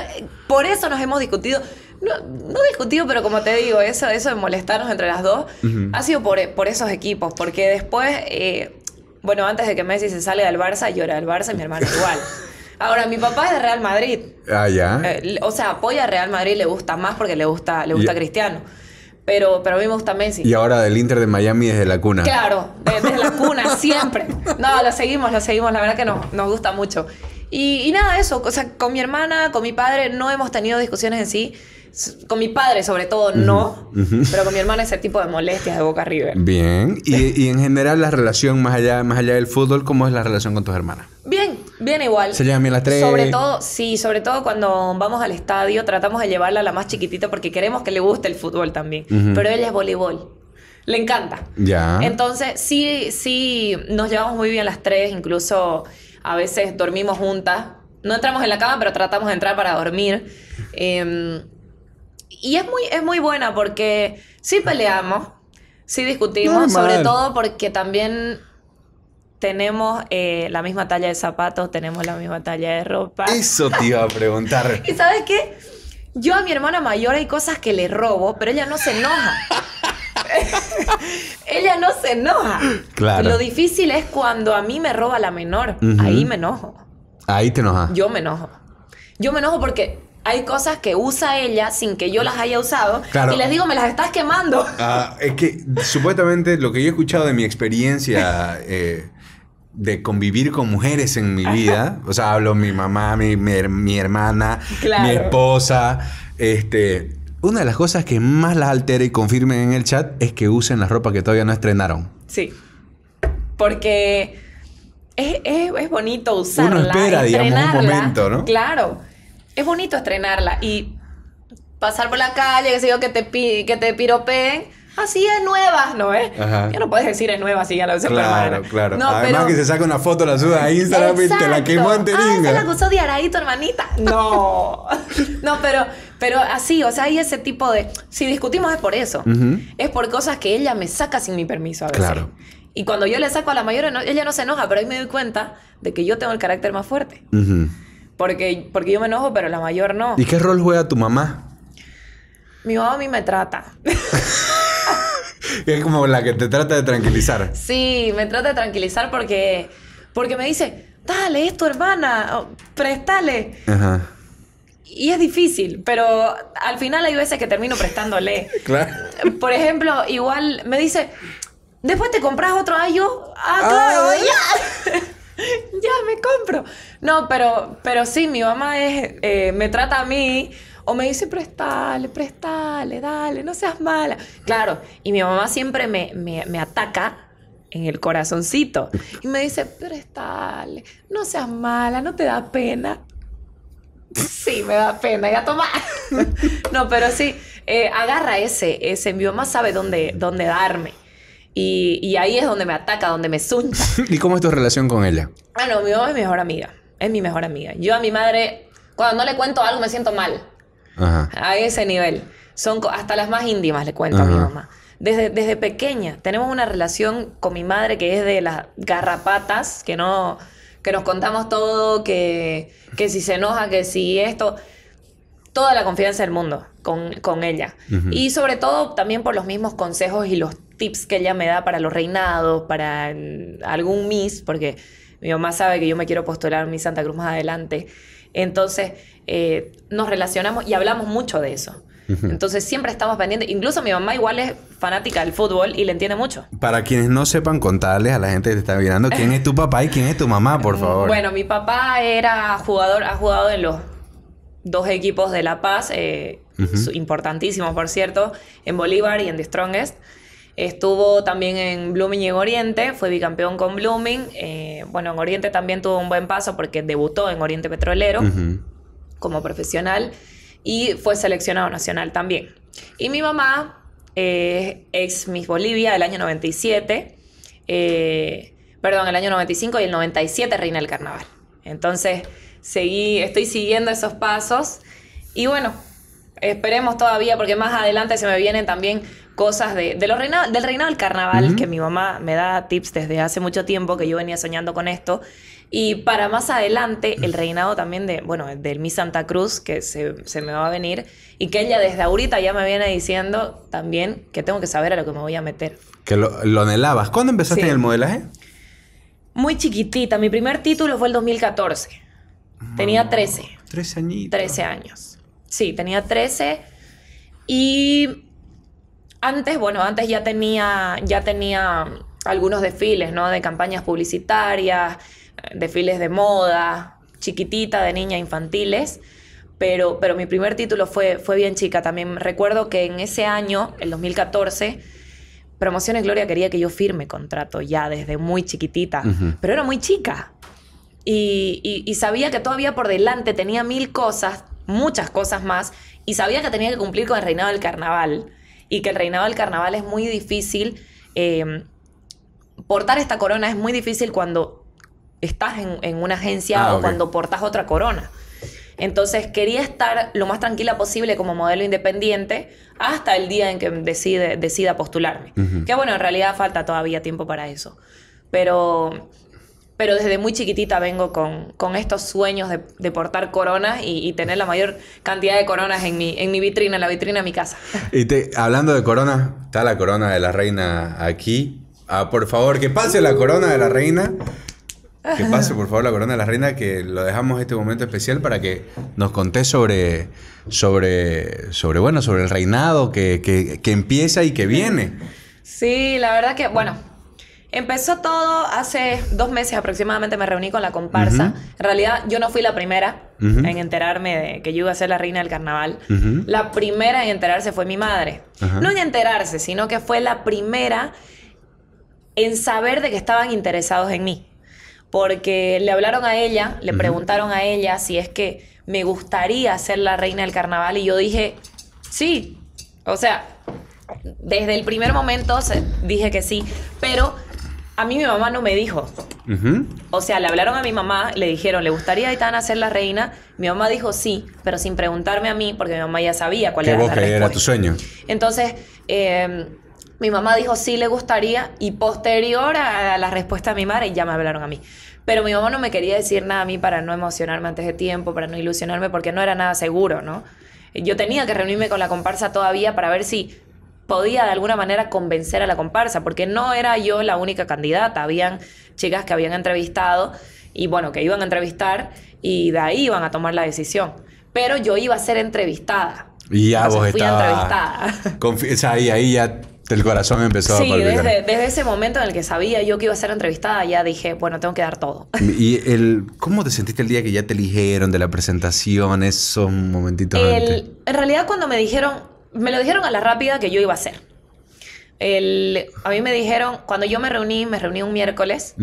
por eso nos hemos discutido no, no discutido, pero como te digo, eso, eso de molestarnos entre las dos ha sido por, esos equipos, porque después, eh, bueno, antes de que Messi se sale del Barça, yo era del Barça y mi hermano igual. [laughs] Ahora, mi papá es de Real Madrid. Ah, ya. Eh, o sea, apoya a Real Madrid, le gusta más porque le gusta, le gusta Cristiano. Pero, pero a mí me gusta Messi. Y ahora del Inter de Miami desde la cuna. Claro, desde la cuna, [laughs] siempre. No, lo seguimos, lo seguimos, la verdad que nos, gusta mucho. Y, y, nada, eso, o sea, con mi hermana, con mi padre, no hemos tenido discusiones en sí con mi padre sobre todo no, pero con mi hermana ese tipo de molestias de Boca arriba. Bien, [laughs] y, en general la relación más allá, más allá del fútbol, ¿cómo es la relación con tus hermanas? Bien, bien igual. ¿Se llevan bien las tres? Sobre todo, sí, sobre todo cuando vamos al estadio tratamos de llevarla a la más chiquitita porque queremos que le guste el fútbol también, pero ella es voleibol. Le encanta. Ya. Entonces, sí, sí, nos llevamos muy bien las tres, incluso a veces dormimos juntas. No entramos en la cama, pero tratamos de entrar para dormir. Eh, y es muy, es muy buena porque sí peleamos, sí discutimos, sobre todo porque también tenemos eh, la misma talla de zapatos, tenemos la misma talla de ropa. Eso te iba a [laughs] preguntar. ¿Y sabes qué? Yo a mi hermana mayor hay cosas que le robo, pero ella no se enoja. [laughs] ella no se enoja. Claro. Lo difícil es cuando a mí me roba la menor. Ahí me enojo. Ahí te enoja. Yo me enojo. Yo me enojo porque hay cosas que usa ella sin que yo las haya usado y les digo, me las estás quemando. Ah, es que supuestamente lo que yo he escuchado de mi experiencia [laughs] eh, de convivir con mujeres en mi vida, o sea, hablo mi mamá, mi, hermana, mi esposa, este, una de las cosas que más las altera y confirmen en el chat es que usen la ropa que todavía no estrenaron. Sí. Porque es, es, bonito usarla. Uno espera, digamos, un momento, ¿no? Claro es bonito estrenarla y pasar por la calle, que se que te, que te piropeen. Así es nueva, ¿no es? Ya no puedes decir es nueva si ya la usé Claro, claro. No, Además que se saca una foto, la suda a Instagram y te la quemó Ah, se la acusó de hermanita. No. [laughs] no, pero, pero así, o sea, hay ese tipo de... Si discutimos es por eso. Es por cosas que ella me saca sin mi permiso a veces. Claro. Y cuando yo le saco a la mayor, ella no se enoja, pero ahí me doy cuenta de que yo tengo el carácter más fuerte. Uh porque, porque yo me enojo, pero la mayor no. ¿Y qué rol juega tu mamá? Mi mamá a mí me trata. [laughs] es como la que te trata de tranquilizar. Sí, me trata de tranquilizar porque, porque me dice, dale, es tu hermana, préstale. Ajá. Y es difícil, pero al final hay veces que termino prestándole. [laughs] claro. Por ejemplo, igual me dice, después te compras otro ayo. Ah, ah, claro, ya. [laughs] [laughs] ya me compro. No, pero, pero sí, mi mamá eh, me trata a mí o me dice, prestale, prestale, dale, no seas mala. Claro, y mi mamá siempre me, ataca en el corazoncito y me dice, prestale, no seas mala, no te da pena. [laughs] Sí, me da pena, ya toma. [laughs] no, pero sí, eh, agarra ese, ese, mi mamá sabe dónde, dónde darme. Y, ahí es donde me ataca, donde me suña. [laughs] ¿Y cómo es tu relación con ella? Bueno, ah, mi mamá es mi mejor amiga. Es mi mejor amiga. Yo a mi madre, cuando no le cuento algo, me siento mal. A ese nivel. Son hasta las más íntimas le cuento a mi mamá. Desde, desde pequeña tenemos una relación con mi madre que es de las garrapatas, que no que nos contamos todo, que, que si se enoja, que si esto toda la confianza del mundo con, ella. Y sobre todo también por los mismos consejos y los tips que ella me da para los reinados, para algún Miss, porque mi mamá sabe que yo me quiero postular en mi Santa Cruz más adelante. Entonces eh, nos relacionamos y hablamos mucho de eso. Entonces siempre estamos pendientes. Incluso mi mamá igual es fanática del fútbol y le entiende mucho. Para quienes no sepan contarles a la gente que te está mirando, ¿quién es tu papá y quién es tu mamá, por [laughs] favor? Bueno, mi papá era jugador, ha jugado en los dos equipos de La Paz, eh, importantísimos por cierto, en Bolívar y en The Strongest. Estuvo también en Blooming y en Oriente, fue bicampeón con Blooming. Eh, bueno, en Oriente también tuvo un buen paso porque debutó en Oriente Petrolero como profesional y fue seleccionado nacional también. Y mi mamá, eh, ex Miss Bolivia del año 97, eh, perdón, el año 95 y el 97 reina el carnaval. Entonces, seguí, estoy siguiendo esos pasos y bueno, esperemos todavía porque más adelante se me vienen también cosas de, reinado, del reinado del carnaval, que mi mamá me da tips desde hace mucho tiempo que yo venía soñando con esto. Y para más adelante, el reinado también de, bueno, del Mi Santa Cruz, que se, se, me va a venir, y que ella desde ahorita ya me viene diciendo también que tengo que saber a lo que me voy a meter. Que lo, anhelabas. ¿Cuándo empezaste en el modelaje? Muy chiquitita. Mi primer título fue el 2014. Tenía 13. 13 añitos. 13 años. Sí, tenía 13. Y antes, bueno, antes ya tenía, ya tenía mm, algunos desfiles, ¿no? De campañas publicitarias, eh, desfiles de moda, chiquitita, de niña, infantiles. Pero, pero mi primer título fue, fue bien chica. También recuerdo que en ese año, el 2014, Promociones Gloria quería que yo firme contrato ya desde muy chiquitita. Pero era muy chica y, sabía que todavía por delante tenía mil cosas, muchas cosas más, y sabía que tenía que cumplir con el reinado del carnaval y que el reinado del carnaval es muy difícil. Em, portar esta corona es muy difícil cuando estás en, una agencia ah, o cuando portas otra corona. Entonces quería estar lo más tranquila posible como modelo independiente hasta el día en que decida postularme. Que bueno, en realidad falta todavía tiempo para eso. Pero pero desde muy chiquitita vengo con, estos sueños de, portar coronas y, tener la mayor cantidad de coronas en mi, vitrina, en la vitrina de mi casa. Y hablando de coronas, está la corona de la reina aquí. Ah, por favor, que pase la corona de la reina. Que pase, por favor, la corona de la reina, que lo dejamos este momento especial para que nos contés sobre, sobre, sobre, bueno, sobre el reinado que empieza y que viene. Sí, la verdad que, bueno, Empezó todo hace dos meses aproximadamente, me reuní con la comparsa. En realidad, yo no fui la primera en enterarme de que yo iba a ser la reina del carnaval. La primera en enterarse fue mi madre. No en enterarse, sino que fue la primera en saber de que estaban interesados en mí. Porque le hablaron a ella, le preguntaron a ella si es que me gustaría ser la reina del carnaval y yo dije, sí. O sea, desde el primer momento dije que sí, pero a mí mi mamá no me dijo. O sea, le hablaron a mi mamá, le dijeron, ¿le gustaría a Aitana ser la reina? Mi mamá dijo sí, pero sin preguntarme a mí, porque mi mamá ya sabía cuál era, era tu sueño. Entonces, em, mi mamá dijo sí, le gustaría, y posterior a la respuesta de mi madre, ya me hablaron a mí. Pero mi mamá no me quería decir nada a mí para no emocionarme antes de tiempo, para no ilusionarme, porque no era nada seguro, ¿no? Yo tenía que reunirme con la comparsa todavía para ver si podía de alguna manera convencer a la comparsa, porque no era yo la única candidata, habían chicas que habían entrevistado y bueno, que iban a entrevistar y de ahí iban a tomar la decisión. Pero yo iba a ser entrevistada. Y ya vos vos fui entrevistada. [laughs] O sea, ahí ya el corazón empezó a palpitar. Desde, desde ese momento en el que sabía yo que iba a ser entrevistada, ya dije, bueno, tengo que dar todo. ¿Y el, cómo te sentiste el día que ya te eligieron de la presentación, esos momentitos? En realidad, cuando me dijeron, me lo dijeron a la rápida que yo iba a hacer. a mí me dijeron, cuando yo me reuní, me reuní un miércoles,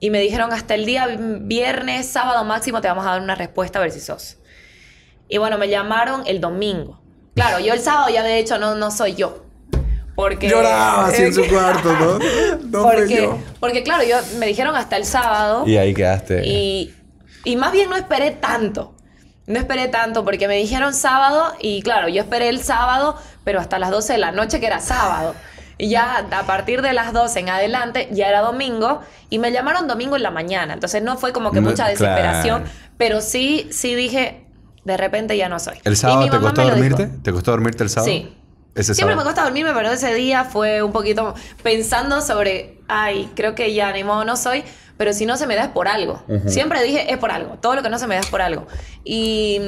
y me dijeron hasta el día viernes, sábado máximo, te vamos a dar una respuesta a ver si sos. Y bueno, me llamaron el domingo. Claro, yo el sábado ya de hecho no, no soy yo. Porque, Lloraba así en su [laughs] cuarto, ¿no? no porque, yo. porque claro, yo, me dijeron hasta el sábado. Y ahí quedaste. Y, y más bien no esperé tanto. No esperé tanto porque me dijeron sábado y claro, yo esperé el sábado, pero hasta las 12 de la noche que era sábado. Y ya a partir de las 12 en adelante ya era domingo y me llamaron domingo en la mañana. Entonces no fue como que mucha desesperación, pero sí, sí dije, de repente ya no soy. ¿El sábado te costó dormirte? ¿Te costó dormirte el sábado? Sí. Siempre me costó dormirme, pero ese día fue un poquito pensando sobre, ay, creo que ya ni modo no soy pero si no se me da es por algo. Siempre dije, es por algo. Todo lo que no se me da es por algo. Y,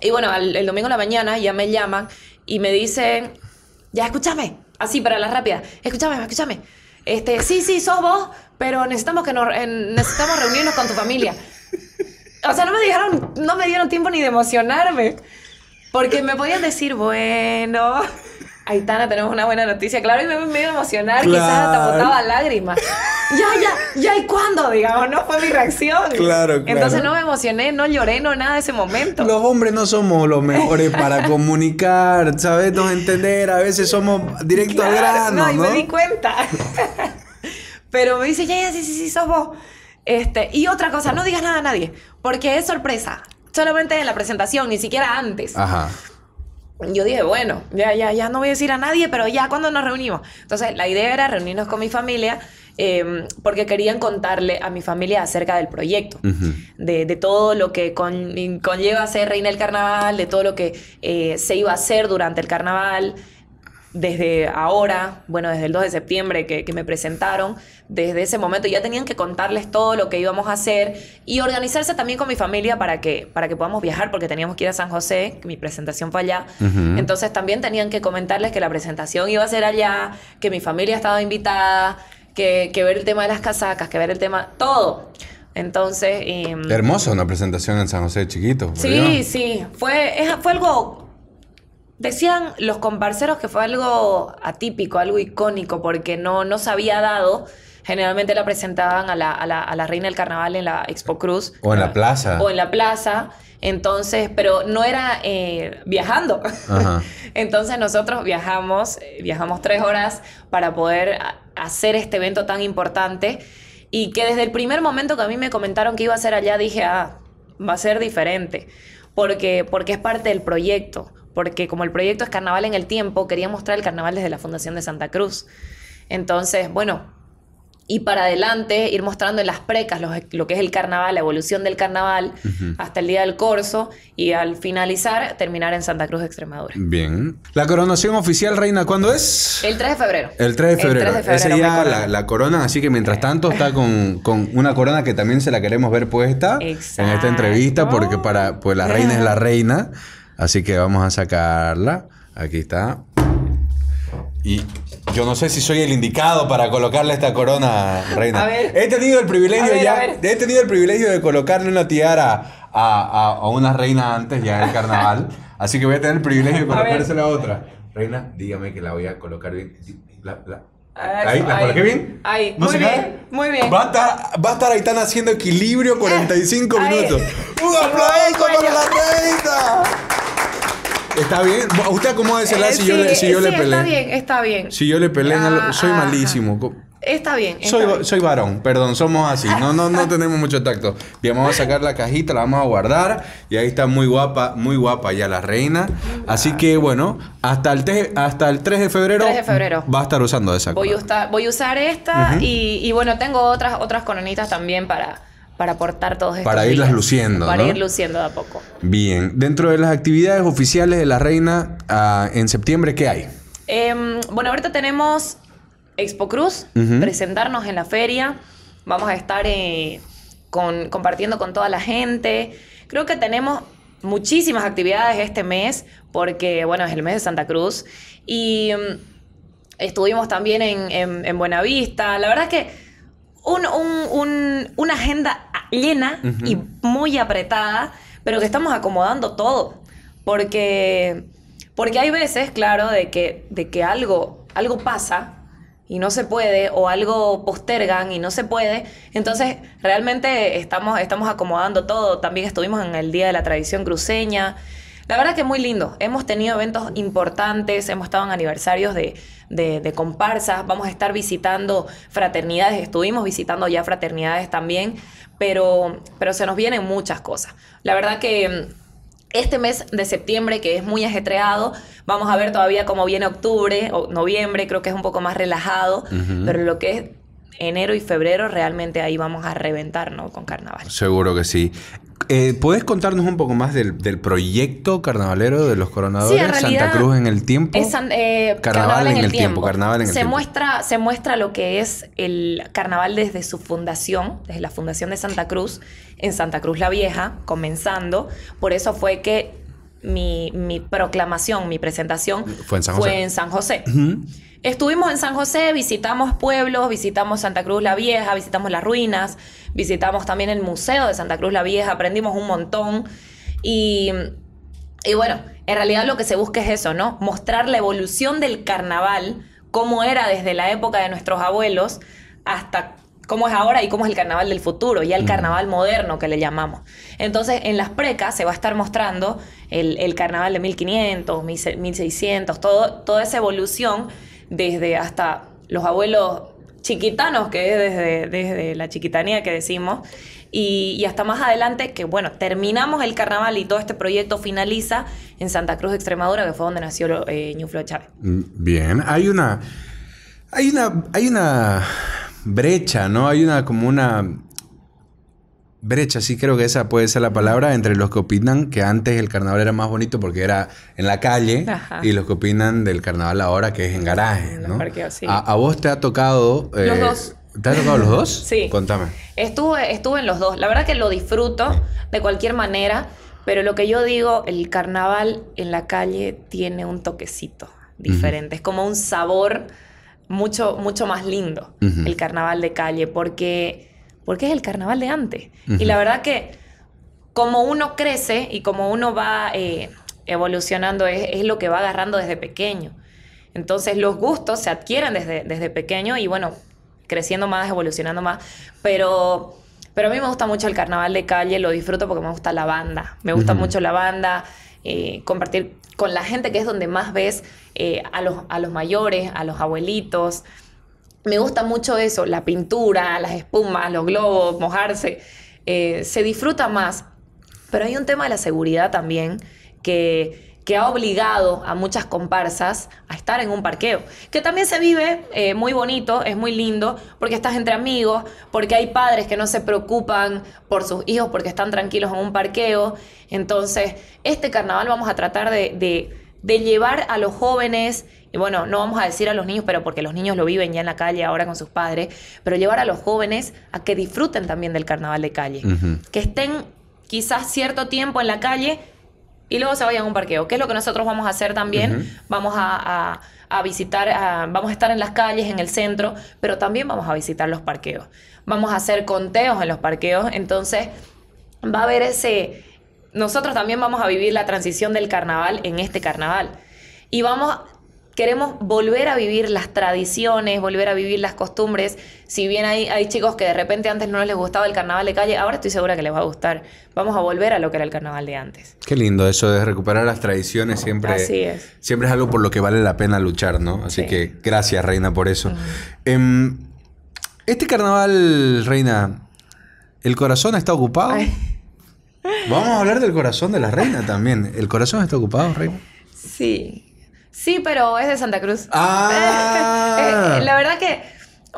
y bueno, el, domingo en la mañana ya me llaman y me dicen, ya escúchame, así para las rápida. escúchame, escúchame. Este, sí, sí, sos vos, pero necesitamos que nos, eh, necesitamos reunirnos con tu familia. O sea, no me dijeron, no me dieron tiempo ni de emocionarme. Porque me podían decir, bueno, Aitana, tenemos una buena noticia. Claro, y me iba a emocionar, quizás hasta botaba lágrimas. ya, ya, ya, ¿y cuándo? Digamos, no fue mi reacción. Claro, claro. Entonces no me emocioné, no lloré, no nada de ese momento. Los hombres no somos los mejores para [laughs] comunicar, ¿sabes? no entender, a veces somos directo a al grano. No, y me di cuenta. [laughs] Pero me dice, ya, ya, sí, sí, sí, sos vos. Este, y otra cosa, no digas nada a nadie, porque es sorpresa. Solamente en la presentación, ni siquiera antes. Ajá yo dije, bueno, ya, ya, ya no voy a decir a nadie, pero ya cuando nos reunimos. Entonces, la idea era reunirnos con mi familia em, porque querían contarle a mi familia acerca del proyecto, de, todo lo que con, conlleva ser reina del carnaval, de todo lo que eh, se iba a hacer durante el carnaval, desde ahora, bueno, desde el 2 de septiembre que, que, me presentaron, desde ese momento ya tenían que contarles todo lo que íbamos a hacer y organizarse también con mi familia para que, para que podamos viajar, porque teníamos que ir a San José, mi presentación fue allá. Entonces también tenían que comentarles que la presentación iba a ser allá, que mi familia estaba invitada, que, que ver el tema de las casacas, que ver el tema, todo. Entonces... Em, hermoso Hermosa una presentación en San José chiquito. Sí, sí, fue, fue algo Decían los comparseros que fue algo atípico, algo icónico, porque no, no se había dado. Generalmente la presentaban a la, reina del carnaval en la Expo Cruz. O en la ah, plaza. O en la plaza. Entonces, pero no era eh, viajando. [laughs] Entonces nosotros viajamos, eh, viajamos tres horas para poder hacer este evento tan importante y que desde el primer momento que a mí me comentaron que iba a ser allá dije, ah, va a ser diferente, porque, porque es parte del proyecto porque como el proyecto es Carnaval en el Tiempo, quería mostrar el carnaval desde la Fundación de Santa Cruz. Entonces, bueno, y para adelante ir mostrando en las precas e, lo, que es el carnaval, la evolución del carnaval hasta el día del corso y al finalizar terminar en Santa Cruz de Extremadura. Bien. La coronación oficial, reina, ¿cuándo es? El 3 de febrero. El 3 de febrero. Ese día la, la, corona, así que mientras eh. tanto está con, una corona que también se la queremos ver puesta en esta entrevista porque para pues la reina es la reina. Así que vamos a sacarla. Aquí está. Y yo no sé si soy el indicado para colocarle esta corona, reina. A ver. He tenido el privilegio ya. He tenido el privilegio de colocarle una tiara a, una reina antes ya del carnaval. [laughs] Así que voy a tener el privilegio de colocársela la otra. Reina, dígame que la voy a colocar bien. La, ahí, ¿la coloqué bien? Ahí, muy bien, muy bien. Va a, estar, ahí a haciendo equilibrio 45 eh, minutos. [laughs] ¡Un aplauso para la reina! Está bien. usted cómo va a eh, si, yo le, si peleé? Está bien, está bien. Si yo le peleé, ah, soy ah, ah. malísimo. Está bien. soy, soy varón, perdón, somos así. No, no, no [laughs] tenemos mucho tacto. bien vamos a sacar la cajita, la vamos a guardar. Y ahí está muy guapa, muy guapa ya la reina. Así que bueno, hasta el, hasta el 3 de febrero. 3 de febrero. Va a estar usando esa. Voy voy a usar esta y, y, bueno, tengo otras, otras coronitas también para para aportar todos estos Para irlas luciendo. Para ir luciendo de a poco. Bien. Dentro de las actividades oficiales de la reina, ah, en septiembre, ¿qué hay? Em, bueno, ahorita tenemos Expo Cruz, presentarnos en la feria. Vamos a estar eh, compartiendo con toda la gente. Creo que tenemos muchísimas actividades este mes, porque, bueno, es el mes de Santa Cruz. Y em, estuvimos también en, en, en Buenavista. La verdad es que una agenda llena y muy apretada, pero que estamos acomodando todo. Porque, porque hay veces, claro, de que, de que algo, algo pasa y no se puede, o algo postergan y no se puede. Entonces, realmente estamos, estamos acomodando todo. También estuvimos en el Día de la Tradición Cruceña. La verdad que es muy lindo. Hemos tenido eventos importantes, hemos estado en aniversarios de, de, comparsas, vamos a estar visitando fraternidades, estuvimos visitando ya fraternidades también, pero, pero se nos vienen muchas cosas. La verdad que... Mm, este mes de septiembre, que es muy ajetreado, vamos a ver todavía cómo viene octubre o noviembre, creo que es un poco más relajado, pero lo que es enero y febrero realmente ahí vamos a reventar, Con carnaval. Seguro que sí. Eh, ¿puedes contarnos un poco más del, proyecto carnavalero de los coronadores? Santa Cruz en el tiempo. Eh, carnaval, en, el, tiempo. Carnaval en el se se muestra lo que es el carnaval desde su fundación, desde la fundación de Santa Cruz, en Santa Cruz la Vieja, comenzando. Por eso fue que mi, proclamación, mi presentación fue en San José. Estuvimos en San José, visitamos pueblos, visitamos Santa Cruz la Vieja, visitamos las ruinas, visitamos también el Museo de Santa Cruz la Vieja, aprendimos un montón. Y, y bueno, en realidad lo que se busca es eso, ¿no? Mostrar la evolución del carnaval, cómo era desde la época de nuestros abuelos hasta cómo es ahora y cómo es el carnaval del futuro, ya el carnaval moderno que le llamamos. Entonces, en las precas se va a estar mostrando el, carnaval de 1500, 1600, todo, toda esa evolución desde hasta los abuelos chiquitanos, que es desde, desde la chiquitanía que decimos, y, hasta más adelante, que bueno, terminamos el carnaval y todo este proyecto finaliza en Santa Cruz de Extremadura, que fue donde nació eh, Ñuflo Chávez. Mm, bien, hay una... Hay una, hay una brecha, ¿no? Hay una como una brecha, sí creo que esa puede ser la palabra, entre los que opinan que antes el carnaval era más bonito porque era en la calle y los que opinan del carnaval ahora que es en garaje, ¿no? a, vos te ha tocado... Eh, los dos. ¿Te ha tocado los dos? [laughs] sí. Contame. Estuve, estuve en los dos. La verdad que lo disfruto de cualquier manera, pero lo que yo digo, el carnaval en la calle tiene un toquecito diferente. Es como un sabor mucho, mucho más lindo el carnaval de calle, porque, porque es el carnaval de antes. Y la verdad que como uno crece y como uno va eh, evolucionando, es, lo que va agarrando desde pequeño. Entonces los gustos se adquieren desde, desde pequeño y bueno, creciendo más, evolucionando más, pero... Pero a mí me gusta mucho el carnaval de calle, lo disfruto porque me gusta la banda. Me gusta mucho la banda, eh, compartir con la gente que es donde más ves eh, a, los, a los mayores, a los abuelitos. Me gusta mucho eso, la pintura, las espumas, los globos, mojarse. Eh, se disfruta más. Pero hay un tema de la seguridad también que, que, ha obligado a muchas comparsas a estar en un parqueo, que también se vive eh, muy bonito, es muy lindo, porque estás entre amigos, porque hay padres que no se preocupan por sus hijos porque están tranquilos en un parqueo. Entonces, este carnaval vamos a tratar de de llevar a los jóvenes, y bueno, no vamos a decir a los niños, pero porque los niños lo viven ya en la calle ahora con sus padres, pero llevar a los jóvenes a que disfruten también del carnaval de calle, que estén quizás cierto tiempo en la calle y luego se vayan a un parqueo, que es lo que nosotros vamos a hacer también, vamos a, visitar, vamos a estar en las calles, en el centro, pero también vamos a visitar los parqueos, vamos a hacer conteos en los parqueos, entonces va a haber ese nosotros también vamos a vivir la transición del carnaval en este carnaval. Y vamos, queremos volver a vivir las tradiciones, volver a vivir las costumbres. Si bien hay, hay chicos que de repente antes no les gustaba el carnaval de calle, ahora estoy segura que les va a gustar. Vamos a volver a lo que era el carnaval de antes. Qué lindo eso de recuperar las tradiciones siempre. Así es. Siempre es algo por lo que vale la pena luchar, ¿no? Así que gracias, Reina, por eso. Em, este carnaval, Reina, ¿el corazón está ocupado? Vamos a hablar del corazón de la reina también. ¿El corazón está ocupado, reina? Sí. Sí, pero es de Santa Cruz. Ah. [laughs] Eh, la verdad que,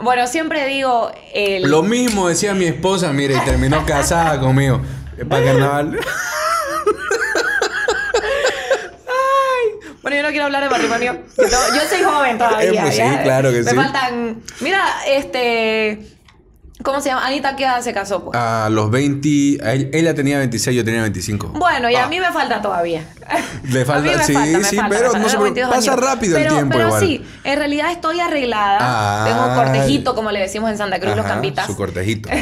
bueno, siempre digo. Lo mismo decía mi esposa, mire, y terminó casada conmigo. Para carnaval. Bueno, yo no quiero hablar de matrimonio. Yo soy joven eh, pues todavía. Sí, claro que sí. Me faltan. Mira, este. ¿Cómo se llama? Anita, ¿qué edad se casó? Pues? A los 20. Él, ella tenía 26, yo tenía 25. Bueno, y a ah. mí me falta todavía. Le falta, sí, sí, pero no pasa rápido el tiempo. Pero sí, en realidad estoy arreglada. Tengo un ah, cortejito, como le decimos en Santa Cruz, los campitas. Su cortejito. [laughs]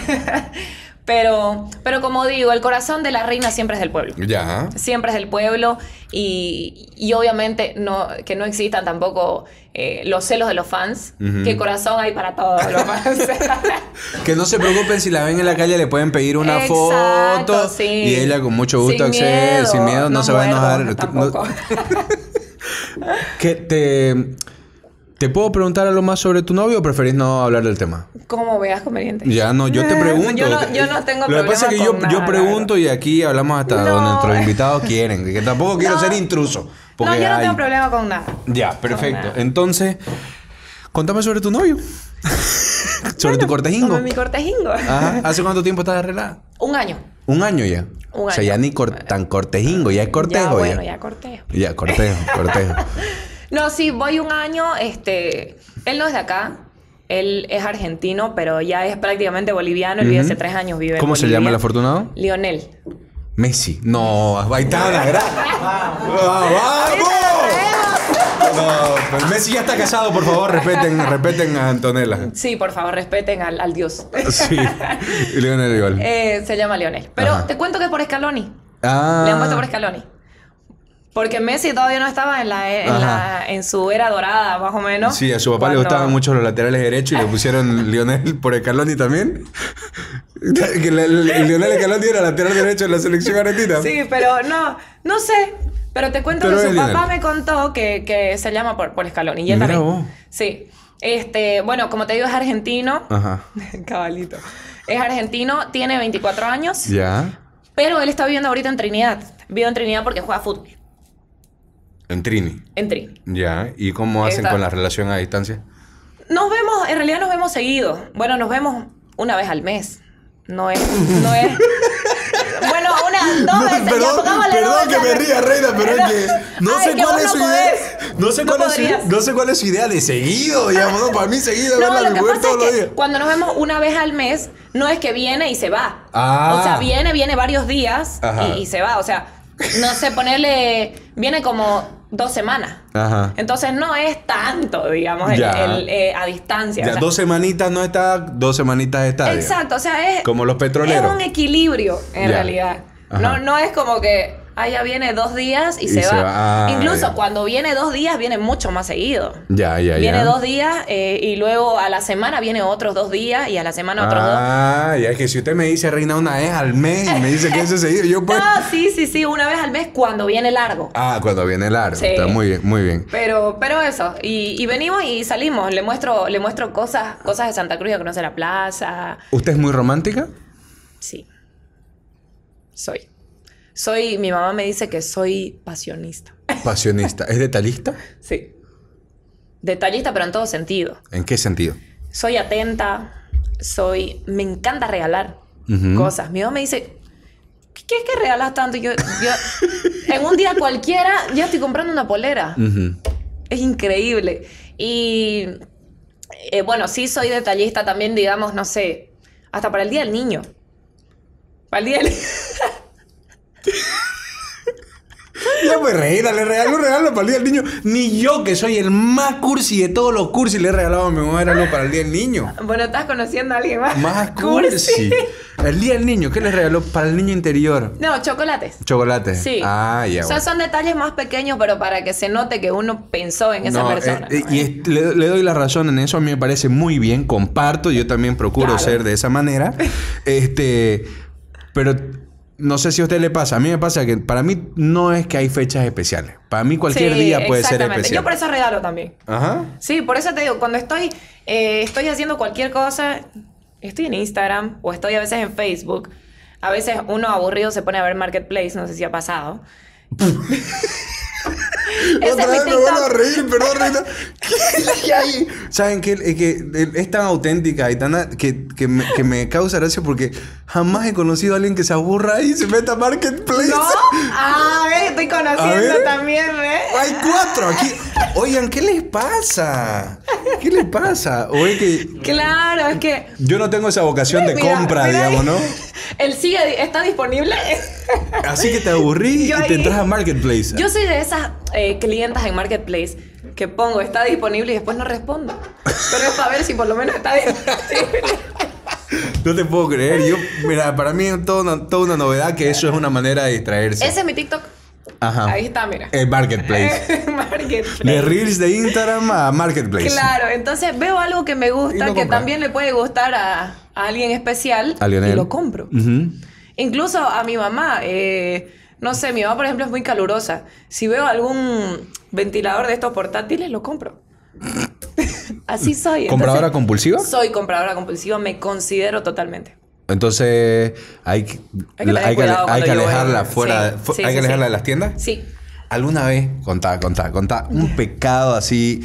Pero, pero como digo, el corazón de la reina siempre es del pueblo. Ya. Siempre es del pueblo y, obviamente no, que no existan tampoco eh, los celos de los fans, que corazón hay para todos los fans. que no se preocupen si la ven en la calle, le pueden pedir una foto y ella con mucho gusto sin accede, sin miedo, no, se va a enojar. [laughs] que te ¿Te puedo preguntar algo más sobre tu novio o preferís no hablar del tema? Como veas conveniente. Ya, no, yo te [laughs] pregunto. yo, no, Lo que pasa es que yo, pregunto y aquí hablamos hasta donde nuestros invitados quieren. Que tampoco quiero ser intruso. no, yo no tengo problema con nada. Ya, perfecto. Entonces, contame sobre tu novio. [laughs] sobre tu cortejingo. Sobre mi cortejingo. [laughs] ¿Hace cuánto tiempo estás arreglada? Un año. ¿Un año ya? O sea, ya ni tan cortejingo, ya es cortejo. Ya, bueno, ya, ya cortejo. Ya, cortejo, cortejo. No, sí, voy un año, este, él no es de acá, él es argentino, pero ya es prácticamente boliviano, él vive hace tres años, vive en ¿Cómo se llama el afortunado? Lionel. Messi. No, Baitana, está ¡Vamos! Messi ya está casado, por favor, respeten, respeten a Antonella. Sí, por favor, respeten al, dios. Sí, Lionel igual. Eh, se llama Lionel. Pero te cuento que es por Scaloni. Ah. Le han puesto por Scaloni. Porque Messi todavía no estaba en, la, e, en, su era dorada, más o menos. Sí, a su papá le gustaban mucho los laterales derechos y le pusieron Lionel por Escaloni también. también. [laughs] Lionel Escaloni era lateral derecho en la selección argentina. Sí, pero no, no sé. Pero te cuento que su papá me contó que, se llama por, por Escaloni Y él también. Sí. Este, bueno, como te digo, es argentino. Ajá. [laughs] Cabalito. Es argentino, tiene 24 años. Ya. Pero él está viviendo ahorita en Trinidad. Vive en Trinidad porque juega fútbol. En Trini. En Trini. Ya, ¿y cómo hacen con la relación a distancia? Nos vemos, en realidad nos vemos seguido. Bueno, nos vemos una vez al mes. No es, no es. [laughs] bueno, una, dos veces. Perdón, perdón que me ría, Reina, pero es que no sé cuál es su idea. No sé, cuál es su, no sé idea de seguido, digamos, no, para mí seguido no, verla lo que pasa todos es los días. Cuando nos vemos una vez al mes, no es que viene y se va. Ah. O sea, ah. viene, viene varios días y, y se va. O sea, no sé, ponerle. Viene como dos semanas. Ajá. Entonces no es tanto, digamos, eh, a distancia. Ya, o sea, dos semanitas no está, dos semanitas está. Exacto, o sea, es... Como los petroleros. Es un equilibrio, en realidad. No, no es como que Ah, ya viene dos días y, se, va. Ah, Incluso cuando viene dos días, viene mucho más seguido. Ya, ya, viene ya. Viene dos días eh, y luego a la semana viene otros dos días y a la semana otros dos. Ah, ya es que si usted me dice reina una vez al mes y me dice que eso seguido, yo [laughs] puedo. No, sí, sí, sí, una vez al mes cuando viene largo. Ah, cuando viene largo. Está muy bien, muy bien. Pero, pero eso, y, venimos y salimos. Le muestro, le muestro cosas, cosas de Santa Cruz, Yo conoce la plaza. ¿Usted es muy romántica? Sí. Soy. Soy, mi mamá me dice que soy pasionista. Pasionista. ¿Es detallista? [laughs] sí. Detallista, pero en todo sentido. ¿En qué sentido? Soy atenta, soy. Me encanta regalar cosas. Mi mamá me dice, ¿qué es que regalas tanto? [laughs] en un día cualquiera ya estoy comprando una polera. Es increíble. Y eh, bueno, sí soy detallista también, digamos, no sé, hasta para el Día del Niño. Para el Día del niño. [laughs] pues reina, le regaló un regalo para el día del niño. Ni yo, que soy el más cursi de todos los cursi, le he regalado a mi mamá algo para el día del niño. Bueno, estás conociendo a alguien más. Más cursi. El día del niño, ¿qué le regaló para el niño interior? No, chocolates. Chocolates. Sí. Ah, ya. O sea, son detalles más pequeños, pero para que se note que uno pensó en esa eh, persona. Eh, y le, doy la razón en eso, a mí me parece muy bien, comparto, yo también procuro ser de esa manera. [laughs] Este, pero no sé si a usted le pasa, a mí me pasa que para mí no es que hay fechas especiales. Para mí cualquier día puede ser especial. Yo por eso regalo también. Ajá. Sí, por eso te digo, cuando estoy, eh, estoy haciendo cualquier cosa, estoy en Instagram o estoy a veces en Facebook, a veces uno aburrido se pone a ver Marketplace, no sé si ha pasado. [laughs] Otra vez me vuelvo a reír, perdón, ¿Qué hay? ¿Saben qué? Es que es tan auténtica y tan que, me, causa gracia porque jamás he conocido a alguien que se aburra y se meta a Marketplace. ¿No? [laughs] Ah, estoy conociendo también, ¿ves? Hay cuatro aquí. Oigan, ¿qué les pasa? ¿Qué les pasa? Claro, es que... Yo no tengo esa vocación de compra, digamos, ¿no? [laughs] El sigue, está disponible. Así que te aburrí y te entras a Marketplace. Yo soy de esas clientes eh, clientas en Marketplace que pongo está disponible y después no respondo. Pero es para ver si por lo menos está disponible. No te puedo creer. Yo, mira, para mí es toda una, una novedad que eso es una manera de distraerse. Ese es mi TikTok. Ajá. Ahí está, mira. El eh, marketplace. [laughs] marketplace. De Reels de Instagram a Marketplace. Claro, entonces veo algo que me gusta, que también le puede gustar a, alguien especial y lo compro. Incluso a mi mamá. Eh, no sé, mi mamá, por ejemplo, es muy calurosa. Si veo algún ventilador de estos portátiles, lo compro. [laughs] Así soy. ¿Compradora compulsiva? Soy compradora compulsiva, me considero totalmente. Entonces, hay, hay que, hay que, alejarla fuera, hay que alejarla de las tiendas. Sí. ¿Alguna vez, contá, contá, contá, un [laughs] pecado así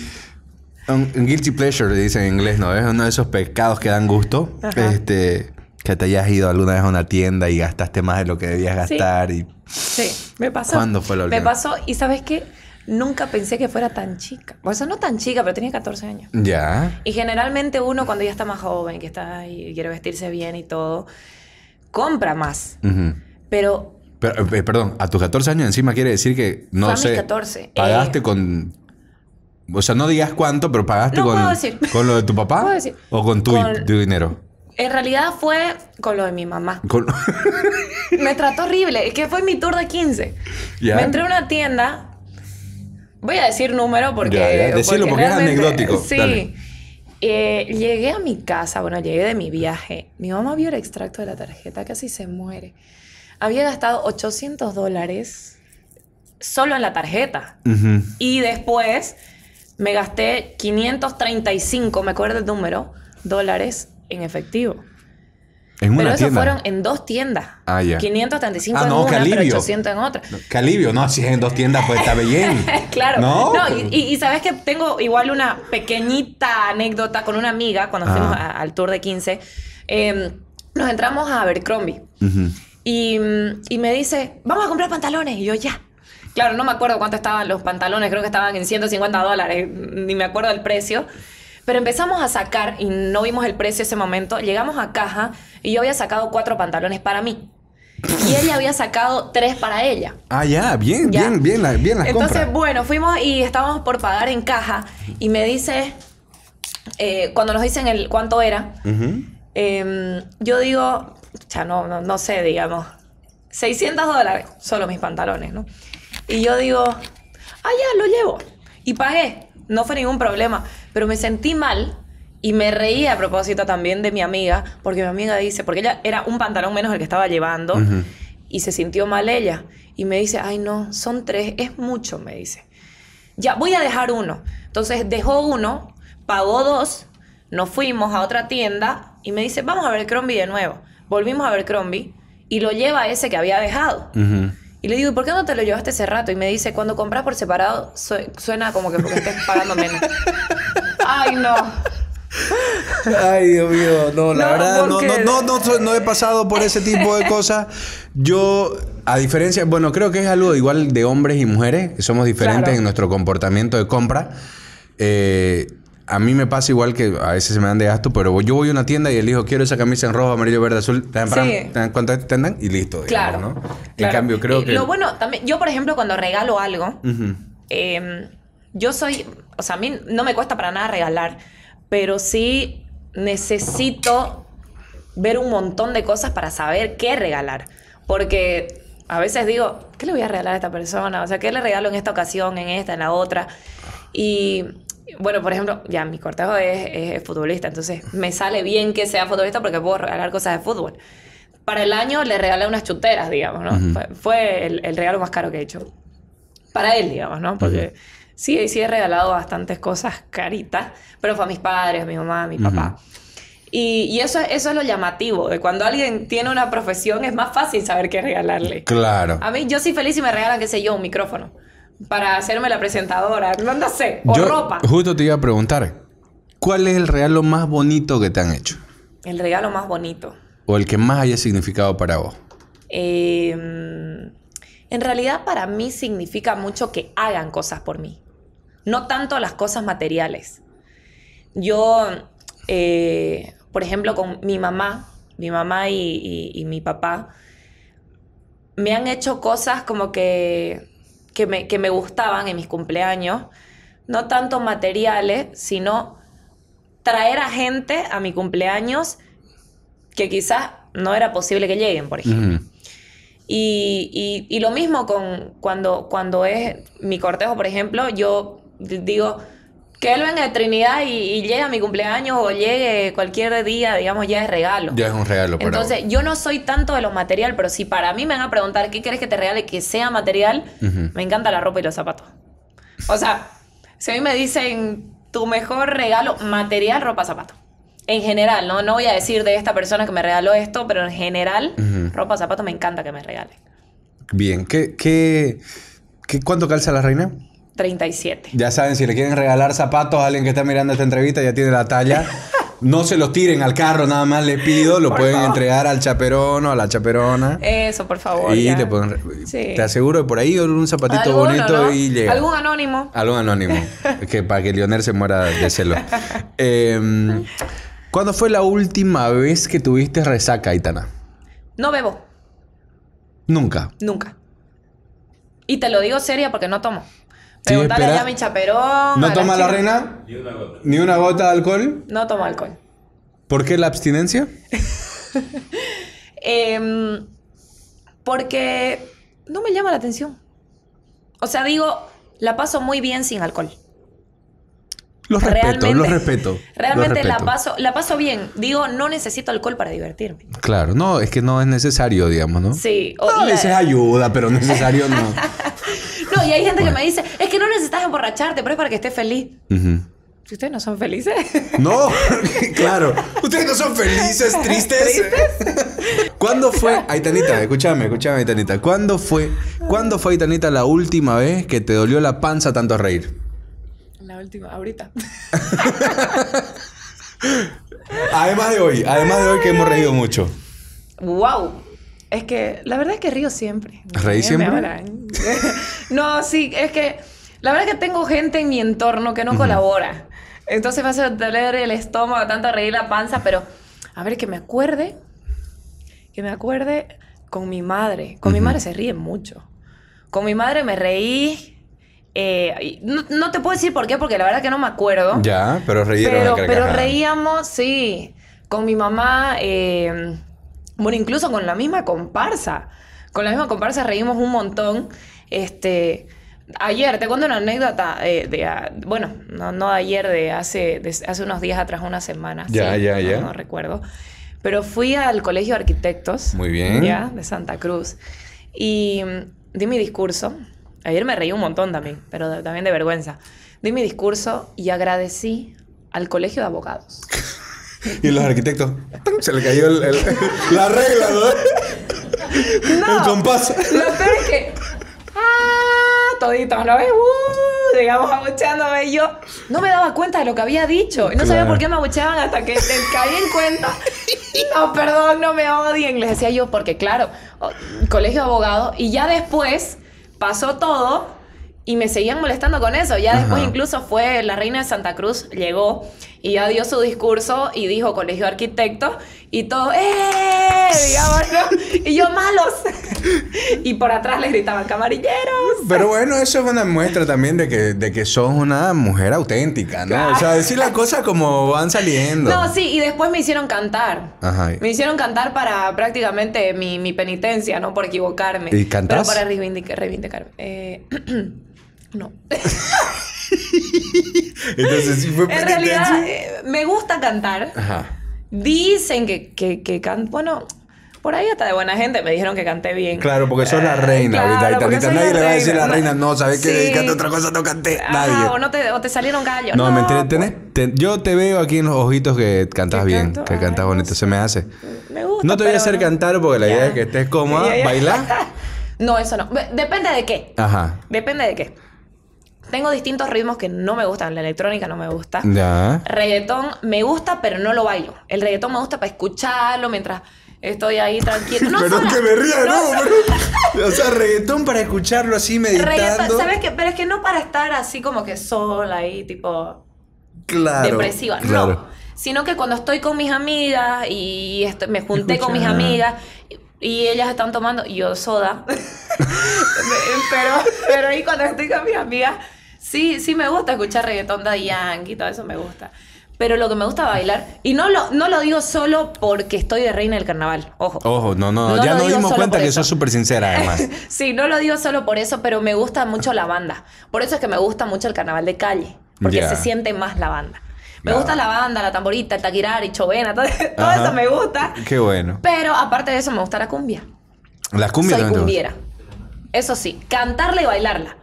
un, guilty pleasure, le dicen en inglés, ¿no? Es uno de esos pecados que dan gusto. Este, que te hayas ido alguna vez a una tienda y gastaste más de lo que debías gastar. Sí, y... me pasó. ¿Cuándo fue lo Me pasó y ¿sabes qué? Nunca pensé que fuera tan chica. O eso no tan chica, pero tenía 14 años. Ya. Y generalmente uno cuando ya está más joven, que está y quiere vestirse bien y todo, compra más. Pero... Eh, perdón, a tus 14 años encima quiere decir que no fue a 14. Pagaste eh, con o sea, no digas cuánto, pero pagaste con, [laughs] con lo de tu papá o con tu, dinero. En realidad fue con lo de mi mamá. [laughs] me trató horrible. Es que fue mi tour de 15. Me entré a una tienda. Voy a decir número porque. Decirlo porque, es anecdótico. Sí. Eh, llegué a mi casa, bueno, llegué de mi viaje. Mi mamá vio el extracto de la tarjeta, casi se muere. Había gastado 800 dólares solo en la tarjeta. Y después me gasté 535, me acuerdo el número, dólares en efectivo. ¿En pero eso fueron en dos tiendas. Ah, ya. 535 ah, en una, pero 800 en otra. Calibio, no, si es en dos tiendas, pues está bien. [laughs] claro. No, y, sabes que tengo igual una pequeñita anécdota con una amiga cuando ah. fuimos al tour de 15. Em, nos entramos a Abercrombie. y me dice, vamos a comprar pantalones. Y yo, ya. Claro, no me acuerdo cuánto estaban los pantalones, creo que estaban en 150 dólares, ni me acuerdo el precio. Pero empezamos a sacar y no vimos el precio ese momento. Llegamos a caja y yo había sacado cuatro pantalones para mí. Y ella había sacado tres para ella. Ah, ya, bien, bien, bien, la, bien Entonces, bueno, fuimos y estábamos por pagar en caja y me dice, eh, cuando nos dicen el cuánto era, em, yo digo, ya no, no, no sé, digamos, 600 dólares, solo mis pantalones, ¿no? Y yo digo, ah, ya, lo llevo. Y pagué, no fue ningún problema, pero me sentí mal y me reí a propósito también de mi amiga, porque mi amiga dice, porque ella era un pantalón menos el que estaba llevando y se sintió mal ella. Y me dice, ay no, son tres, es mucho, me dice. Ya, voy a dejar uno. Entonces dejó uno, pagó dos, nos fuimos a otra tienda y me dice, vamos a ver Crombie de nuevo. Volvimos a ver Crombie y lo lleva ese que había dejado. Y le digo, por qué no te lo llevaste ese rato? Y me dice, cuando compras por separado, suena como que porque estés pagando menos. [laughs] Ay, no. Ay, Dios mío, no, la verdad no, no, no, no, he pasado por ese tipo de cosas. Yo, a diferencia, bueno, creo que es algo igual de hombres y mujeres, somos diferentes en nuestro comportamiento de compra. Eh, a mí me pasa igual que a veces se me dan de gasto, pero yo voy a una tienda y elijo, quiero esa camisa en rojo, amarillo, verde, azul. te Y listo. claro, ¿no? En cambio, creo que. Lo bueno, también, yo por ejemplo, cuando regalo algo, em, yo soy. O sea, a mí no me cuesta para nada regalar, pero sí necesito ver un montón de cosas para saber qué regalar. Porque a veces digo, ¿qué le voy a regalar a esta persona? O sea, ¿qué le regalo en esta ocasión, en esta, en la otra? Y bueno, por ejemplo, ya mi cortejo es, es futbolista, entonces me sale bien que sea futbolista porque puedo regalar cosas de fútbol para el año le regalé unas chuteras, digamos, ¿no? Fue, el, regalo más caro que he hecho. Para él, digamos, ¿no? Porque sí, sí he regalado bastantes cosas caritas, pero fue a mis padres, mi mamá, mi papá. Y, eso, eso es lo llamativo, de cuando alguien tiene una profesión es más fácil saber qué regalarle. Claro. A mí yo soy feliz y me regalan, qué sé yo, un micrófono para hacerme la presentadora. No, sé, o Yo ropa. Justo te iba a preguntar, ¿cuál es el regalo más bonito que te han hecho? El regalo más bonito. O el que más haya significado para vos. Em, en realidad para mí significa mucho que hagan cosas por mí. No tanto las cosas materiales. Yo, eh, por ejemplo, con mi mamá, mi mamá y mi papá, me han hecho cosas como que que me, gustaban en mis cumpleaños, no tanto materiales, sino traer a gente a mi cumpleaños que quizás no era posible que lleguen, por ejemplo. y, lo mismo con cuando, cuando es mi cortejo, por ejemplo, yo digo, que él venga de Trinidad y, llegue a mi cumpleaños o llegue cualquier día, digamos, ya es regalo. Ya es un regalo para Entonces, yo no soy tanto de los material, pero si para mí me van a preguntar qué quieres que te regale que sea material, me encanta la ropa y los zapatos. O sea, si a mí me dicen tu mejor regalo material, ropa, zapato. En general, ¿no? No voy a decir de esta persona que me regaló esto, pero en general, ropa, zapato, me encanta que me regalen. Bien, ¿qué, cuánto calza la reina? 37. Ya saben, si le quieren regalar zapatos a alguien que está mirando esta entrevista, ya tiene la talla. [laughs] No se los tiren al carro, nada más le pido. Lo [laughs] pueden entregar al chaperón o a la chaperona. Eso, por favor. Y te aseguro que por ahí un zapatito bonito y llega. Algún anónimo. Algún anónimo. [laughs] que para que Lionel se muera de celo. Em, ¿Cuándo fue la última vez que tuviste resaca, Aitana? No bebo. Nunca. Nunca. Y te lo digo seria porque no tomo mi ¿No toma la, reina? Ni una gota. de alcohol? No tomo alcohol. ¿Por qué la abstinencia? [laughs] Em, porque no me llama la atención. O sea, digo, la paso muy bien sin alcohol. Los respeto, realmente, los respeto. Realmente La, paso, la paso bien. Digo, no necesito alcohol para divertirme. Claro, no, es que no es necesario, digamos, ¿no? Sí. ayuda, pero necesario no. [laughs] Y hay gente que me dice, es que no necesitas emborracharte, pero es para que estés feliz. Si ustedes no son felices. [laughs] No, [laughs] claro. Ustedes no son felices, [laughs] tristes. ¿Tristes? ¿Cuándo fue, Aitanita? Escúchame, escúchame, Aitanita. ¿Cuándo fue, ¿Cuándo fue, Aitanita, la última vez que te dolió la panza tanto a reír? La última, ahorita. además de hoy, además de hoy que hemos reído mucho. ¡Wow! Es que la verdad es que río siempre. ¿Reí siempre? [laughs] no, sí, es que la verdad es que tengo gente en mi entorno que no colabora. Entonces me hace doler el estómago, tanto reír la panza, pero a ver, que me acuerde, que me acuerde con mi madre. Con mi madre se ríe mucho. Con mi madre me reí. Eh, no, te puedo decir por qué, porque la verdad es que no me acuerdo. Ya, pero reíamos. Pero, pero reíamos, sí. Con mi mamá. Eh, bueno, incluso con la misma comparsa. Con la misma comparsa reímos un montón. Este, ayer, te cuento una anécdota eh, de, bueno, no, no ayer, de hace, hace unos días atrás, una semana. Ya, ya, no, ya. No recuerdo. Pero fui al Colegio de Arquitectos. Muy bien. Ya, de Santa Cruz. Y mm, di mi discurso. Ayer me reí un montón también, pero también de vergüenza. Di mi discurso y agradecí al Colegio de Abogados. [laughs] Y los arquitectos, se le cayó la regla, ¿no? el compás. Lo peor es que. ¡Ah! Toditos, ¿no ves? ¡uh! Llegamos abucheándome. Y yo no me daba cuenta de lo que había dicho. no sabía por qué me abucheaban hasta que caí en cuenta. No, perdón, no me odien. Les decía yo, porque claro, oh, colegio abogado Y ya después pasó todo y me seguían molestando con eso. Ya después incluso fue la reina de Santa Cruz, llegó y ya dio su discurso y dijo colegio de arquitectos y todo, ¡eh! digamos Y yo, malos. y por atrás le gritaban, camarilleros. Pero bueno, eso es una muestra también de que, de que sos una mujer auténtica, ¿no? O sea, decir las cosas como van saliendo. No, sí, y después me hicieron cantar. Ajá. Me hicieron cantar para prácticamente mi, penitencia, ¿no? Por equivocarme. ¿Y cantar. para reivindicar, reivindicarme. Eh, [clears throat] no. [laughs] [laughs] Entonces sí fue En realidad, eh, me gusta cantar. Ajá. Dicen que, que, que Bueno, por ahí hasta de buena gente me dijeron que canté bien. Claro, porque sos la eh, reina ahorita. nadie le va a decir la reina, no, sabes que sí. otra cosa, no canté. Ah, nadie. O, no te, o te salieron gallos. No, me entiendes. yo te veo aquí en los ojitos que cantas bien, que cantas bonito. Se me hace. Me gusta. No te voy a hacer cantar porque la idea es que estés cómoda, bailar. [laughs] no, eso no. Depende de qué. Ajá. Depende de qué. Tengo distintos ritmos que no me gustan. La electrónica no me gusta. Reggaetón me gusta, pero no lo bailo. El reggaetón me gusta para escucharlo mientras estoy ahí tranquilo. No, que me ría, no, O sea, reggaetón para escucharlo así meditando. Reggaetón, ¿sabes qué? Pero es que no para estar así como que sola y tipo. Claro. Depresiva. No. Sino que cuando estoy con mis amigas y me junté con mis amigas y ellas están tomando, yo soda. [laughs] pero, pero ahí cuando estoy con mis amigas Sí, sí me gusta escuchar reggaetón de Yankee todo eso me gusta. Pero lo que me gusta bailar, y no lo, no lo digo solo porque estoy de reina del carnaval, ojo. Ojo, no, no, ya nos dimos cuenta que sos súper sincera además. [laughs] sí, no lo digo solo por eso, pero me gusta mucho la banda. Por eso es que me gusta mucho el carnaval de calle, porque se siente más la banda. Me gusta la banda, la tamborita, el y chovena, todo, [laughs] eso me gusta. Qué bueno. Pero aparte de eso, me gusta la cumbia. La cumbia Soy cumbiera. Eso sí, cantarla y bailarla.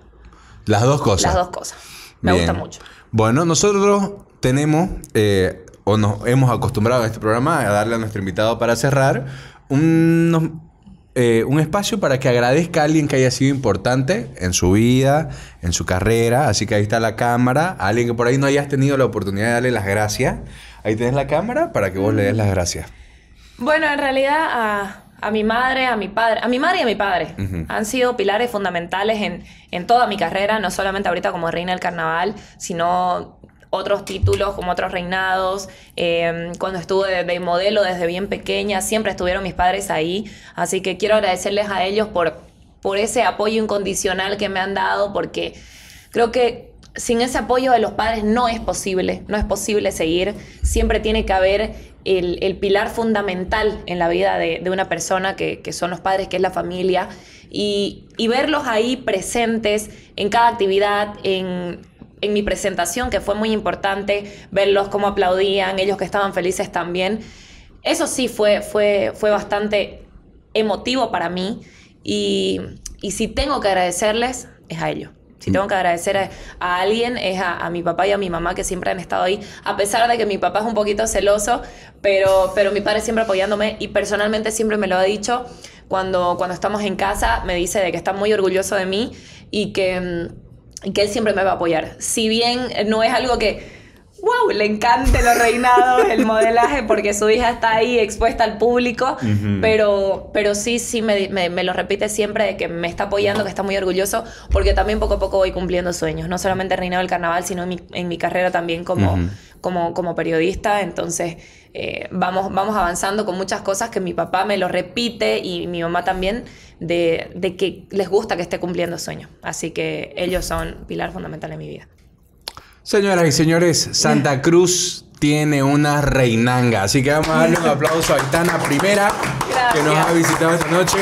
Las dos cosas. Las dos cosas. Me gusta mucho. Bueno, nosotros tenemos, eh, o nos hemos acostumbrado a este programa a darle a nuestro invitado para cerrar eh, un espacio para que agradezca a alguien que haya sido importante en su vida, en su carrera. Así que ahí está la cámara. alguien que por ahí no hayas tenido la oportunidad de darle las gracias. Ahí tenés la cámara para que vos le des las gracias. Bueno, en realidad a a mi madre, a mi padre, a mi madre y a mi padre. Han sido pilares fundamentales en, toda mi carrera, no solamente ahorita como reina del carnaval, sino otros títulos, como otros reinados. Em, cuando estuve de, modelo desde bien pequeña, siempre estuvieron mis padres ahí. Así que quiero agradecerles a ellos por, por ese apoyo incondicional que me han dado, porque creo que sin ese apoyo de los padres no es posible, no es posible seguir. Siempre tiene que haber el, pilar fundamental en la vida de, una persona, que, son los padres, que es la familia, y, verlos ahí presentes en cada actividad, en, mi presentación, que fue muy importante, verlos cómo aplaudían, ellos que estaban felices también. Eso sí fue, fue, fue bastante emotivo para mí y si tengo que agradecerles es a ellos. Si tengo mm. que agradecer a, alguien es a, mi papá y a mi mamá que siempre han estado ahí, a pesar de que mi papá es un poquito celoso, pero, pero mi padre siempre apoyándome y personalmente siempre me lo ha dicho cuando, cuando estamos en casa, me dice de que está muy orgulloso de mí y que, mm, que él siempre me va a apoyar. Si bien no es algo que wow, le encanta los reinados, el modelaje, porque su hija está ahí expuesta al público, pero, pero sí, sí, me, lo repite siempre de que me está apoyando, que está muy orgulloso, porque también poco a poco voy cumpliendo sueños, no solamente reinado el carnaval, sino en mi, carrera también como, como, periodista, entonces... Eh, vamos, vamos avanzando con muchas cosas que mi papá me lo repite y mi mamá también, de, de que les gusta que esté cumpliendo sueños. Así que ellos son pilar fundamental en mi vida. Señoras y señores, Santa Cruz tiene una reinanga. Así que vamos a darle un aplauso a Aitana Primera, que nos ha visitado esta noche.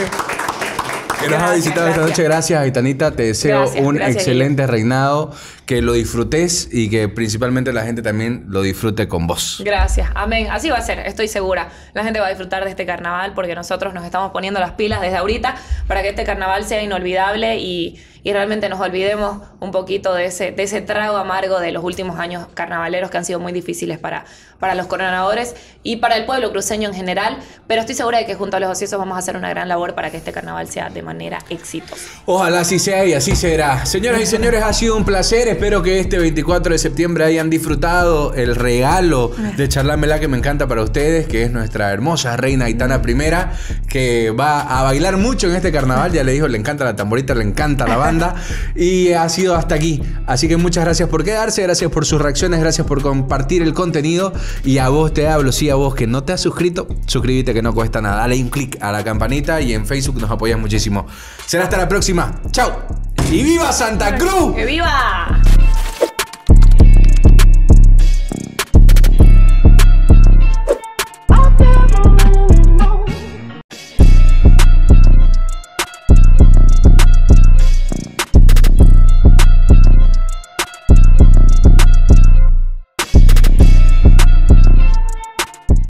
Que nos ha visitado esta noche. Gracias, Aitanita. Te deseo un excelente reinado que lo disfrutes y que principalmente la gente también lo disfrute con vos. Gracias, amén. Así va a ser, estoy segura. La gente va a disfrutar de este carnaval porque nosotros nos estamos poniendo las pilas desde ahorita para que este carnaval sea inolvidable y, realmente nos olvidemos un poquito de ese, de ese trago amargo de los últimos años carnavaleros que han sido muy difíciles para, para los coronadores y para el pueblo cruceño en general, pero estoy segura de que junto a los ociosos vamos a hacer una gran labor para que este carnaval sea de manera exitosa. Ojalá así sea y así será. Señoras y señores, ha sido un placer espero que este 24 de septiembre hayan disfrutado el regalo de Charlamela que me encanta para ustedes, que es nuestra hermosa reina Aitana mm. I, que va a bailar mucho en este carnaval. Ya le dijo, le encanta la tamborita, le encanta la banda. [laughs] Y ha sido hasta aquí. Así que muchas gracias por quedarse, gracias por sus reacciones, gracias por compartir el contenido. Y a vos te hablo, sí, a vos que no te has suscrito, suscríbete que no cuesta nada. Dale un clic a la campanita y en Facebook nos apoyas muchísimo. Será hasta la próxima. ¡Chao! ¡Y viva Santa Cruz! ¡Que viva!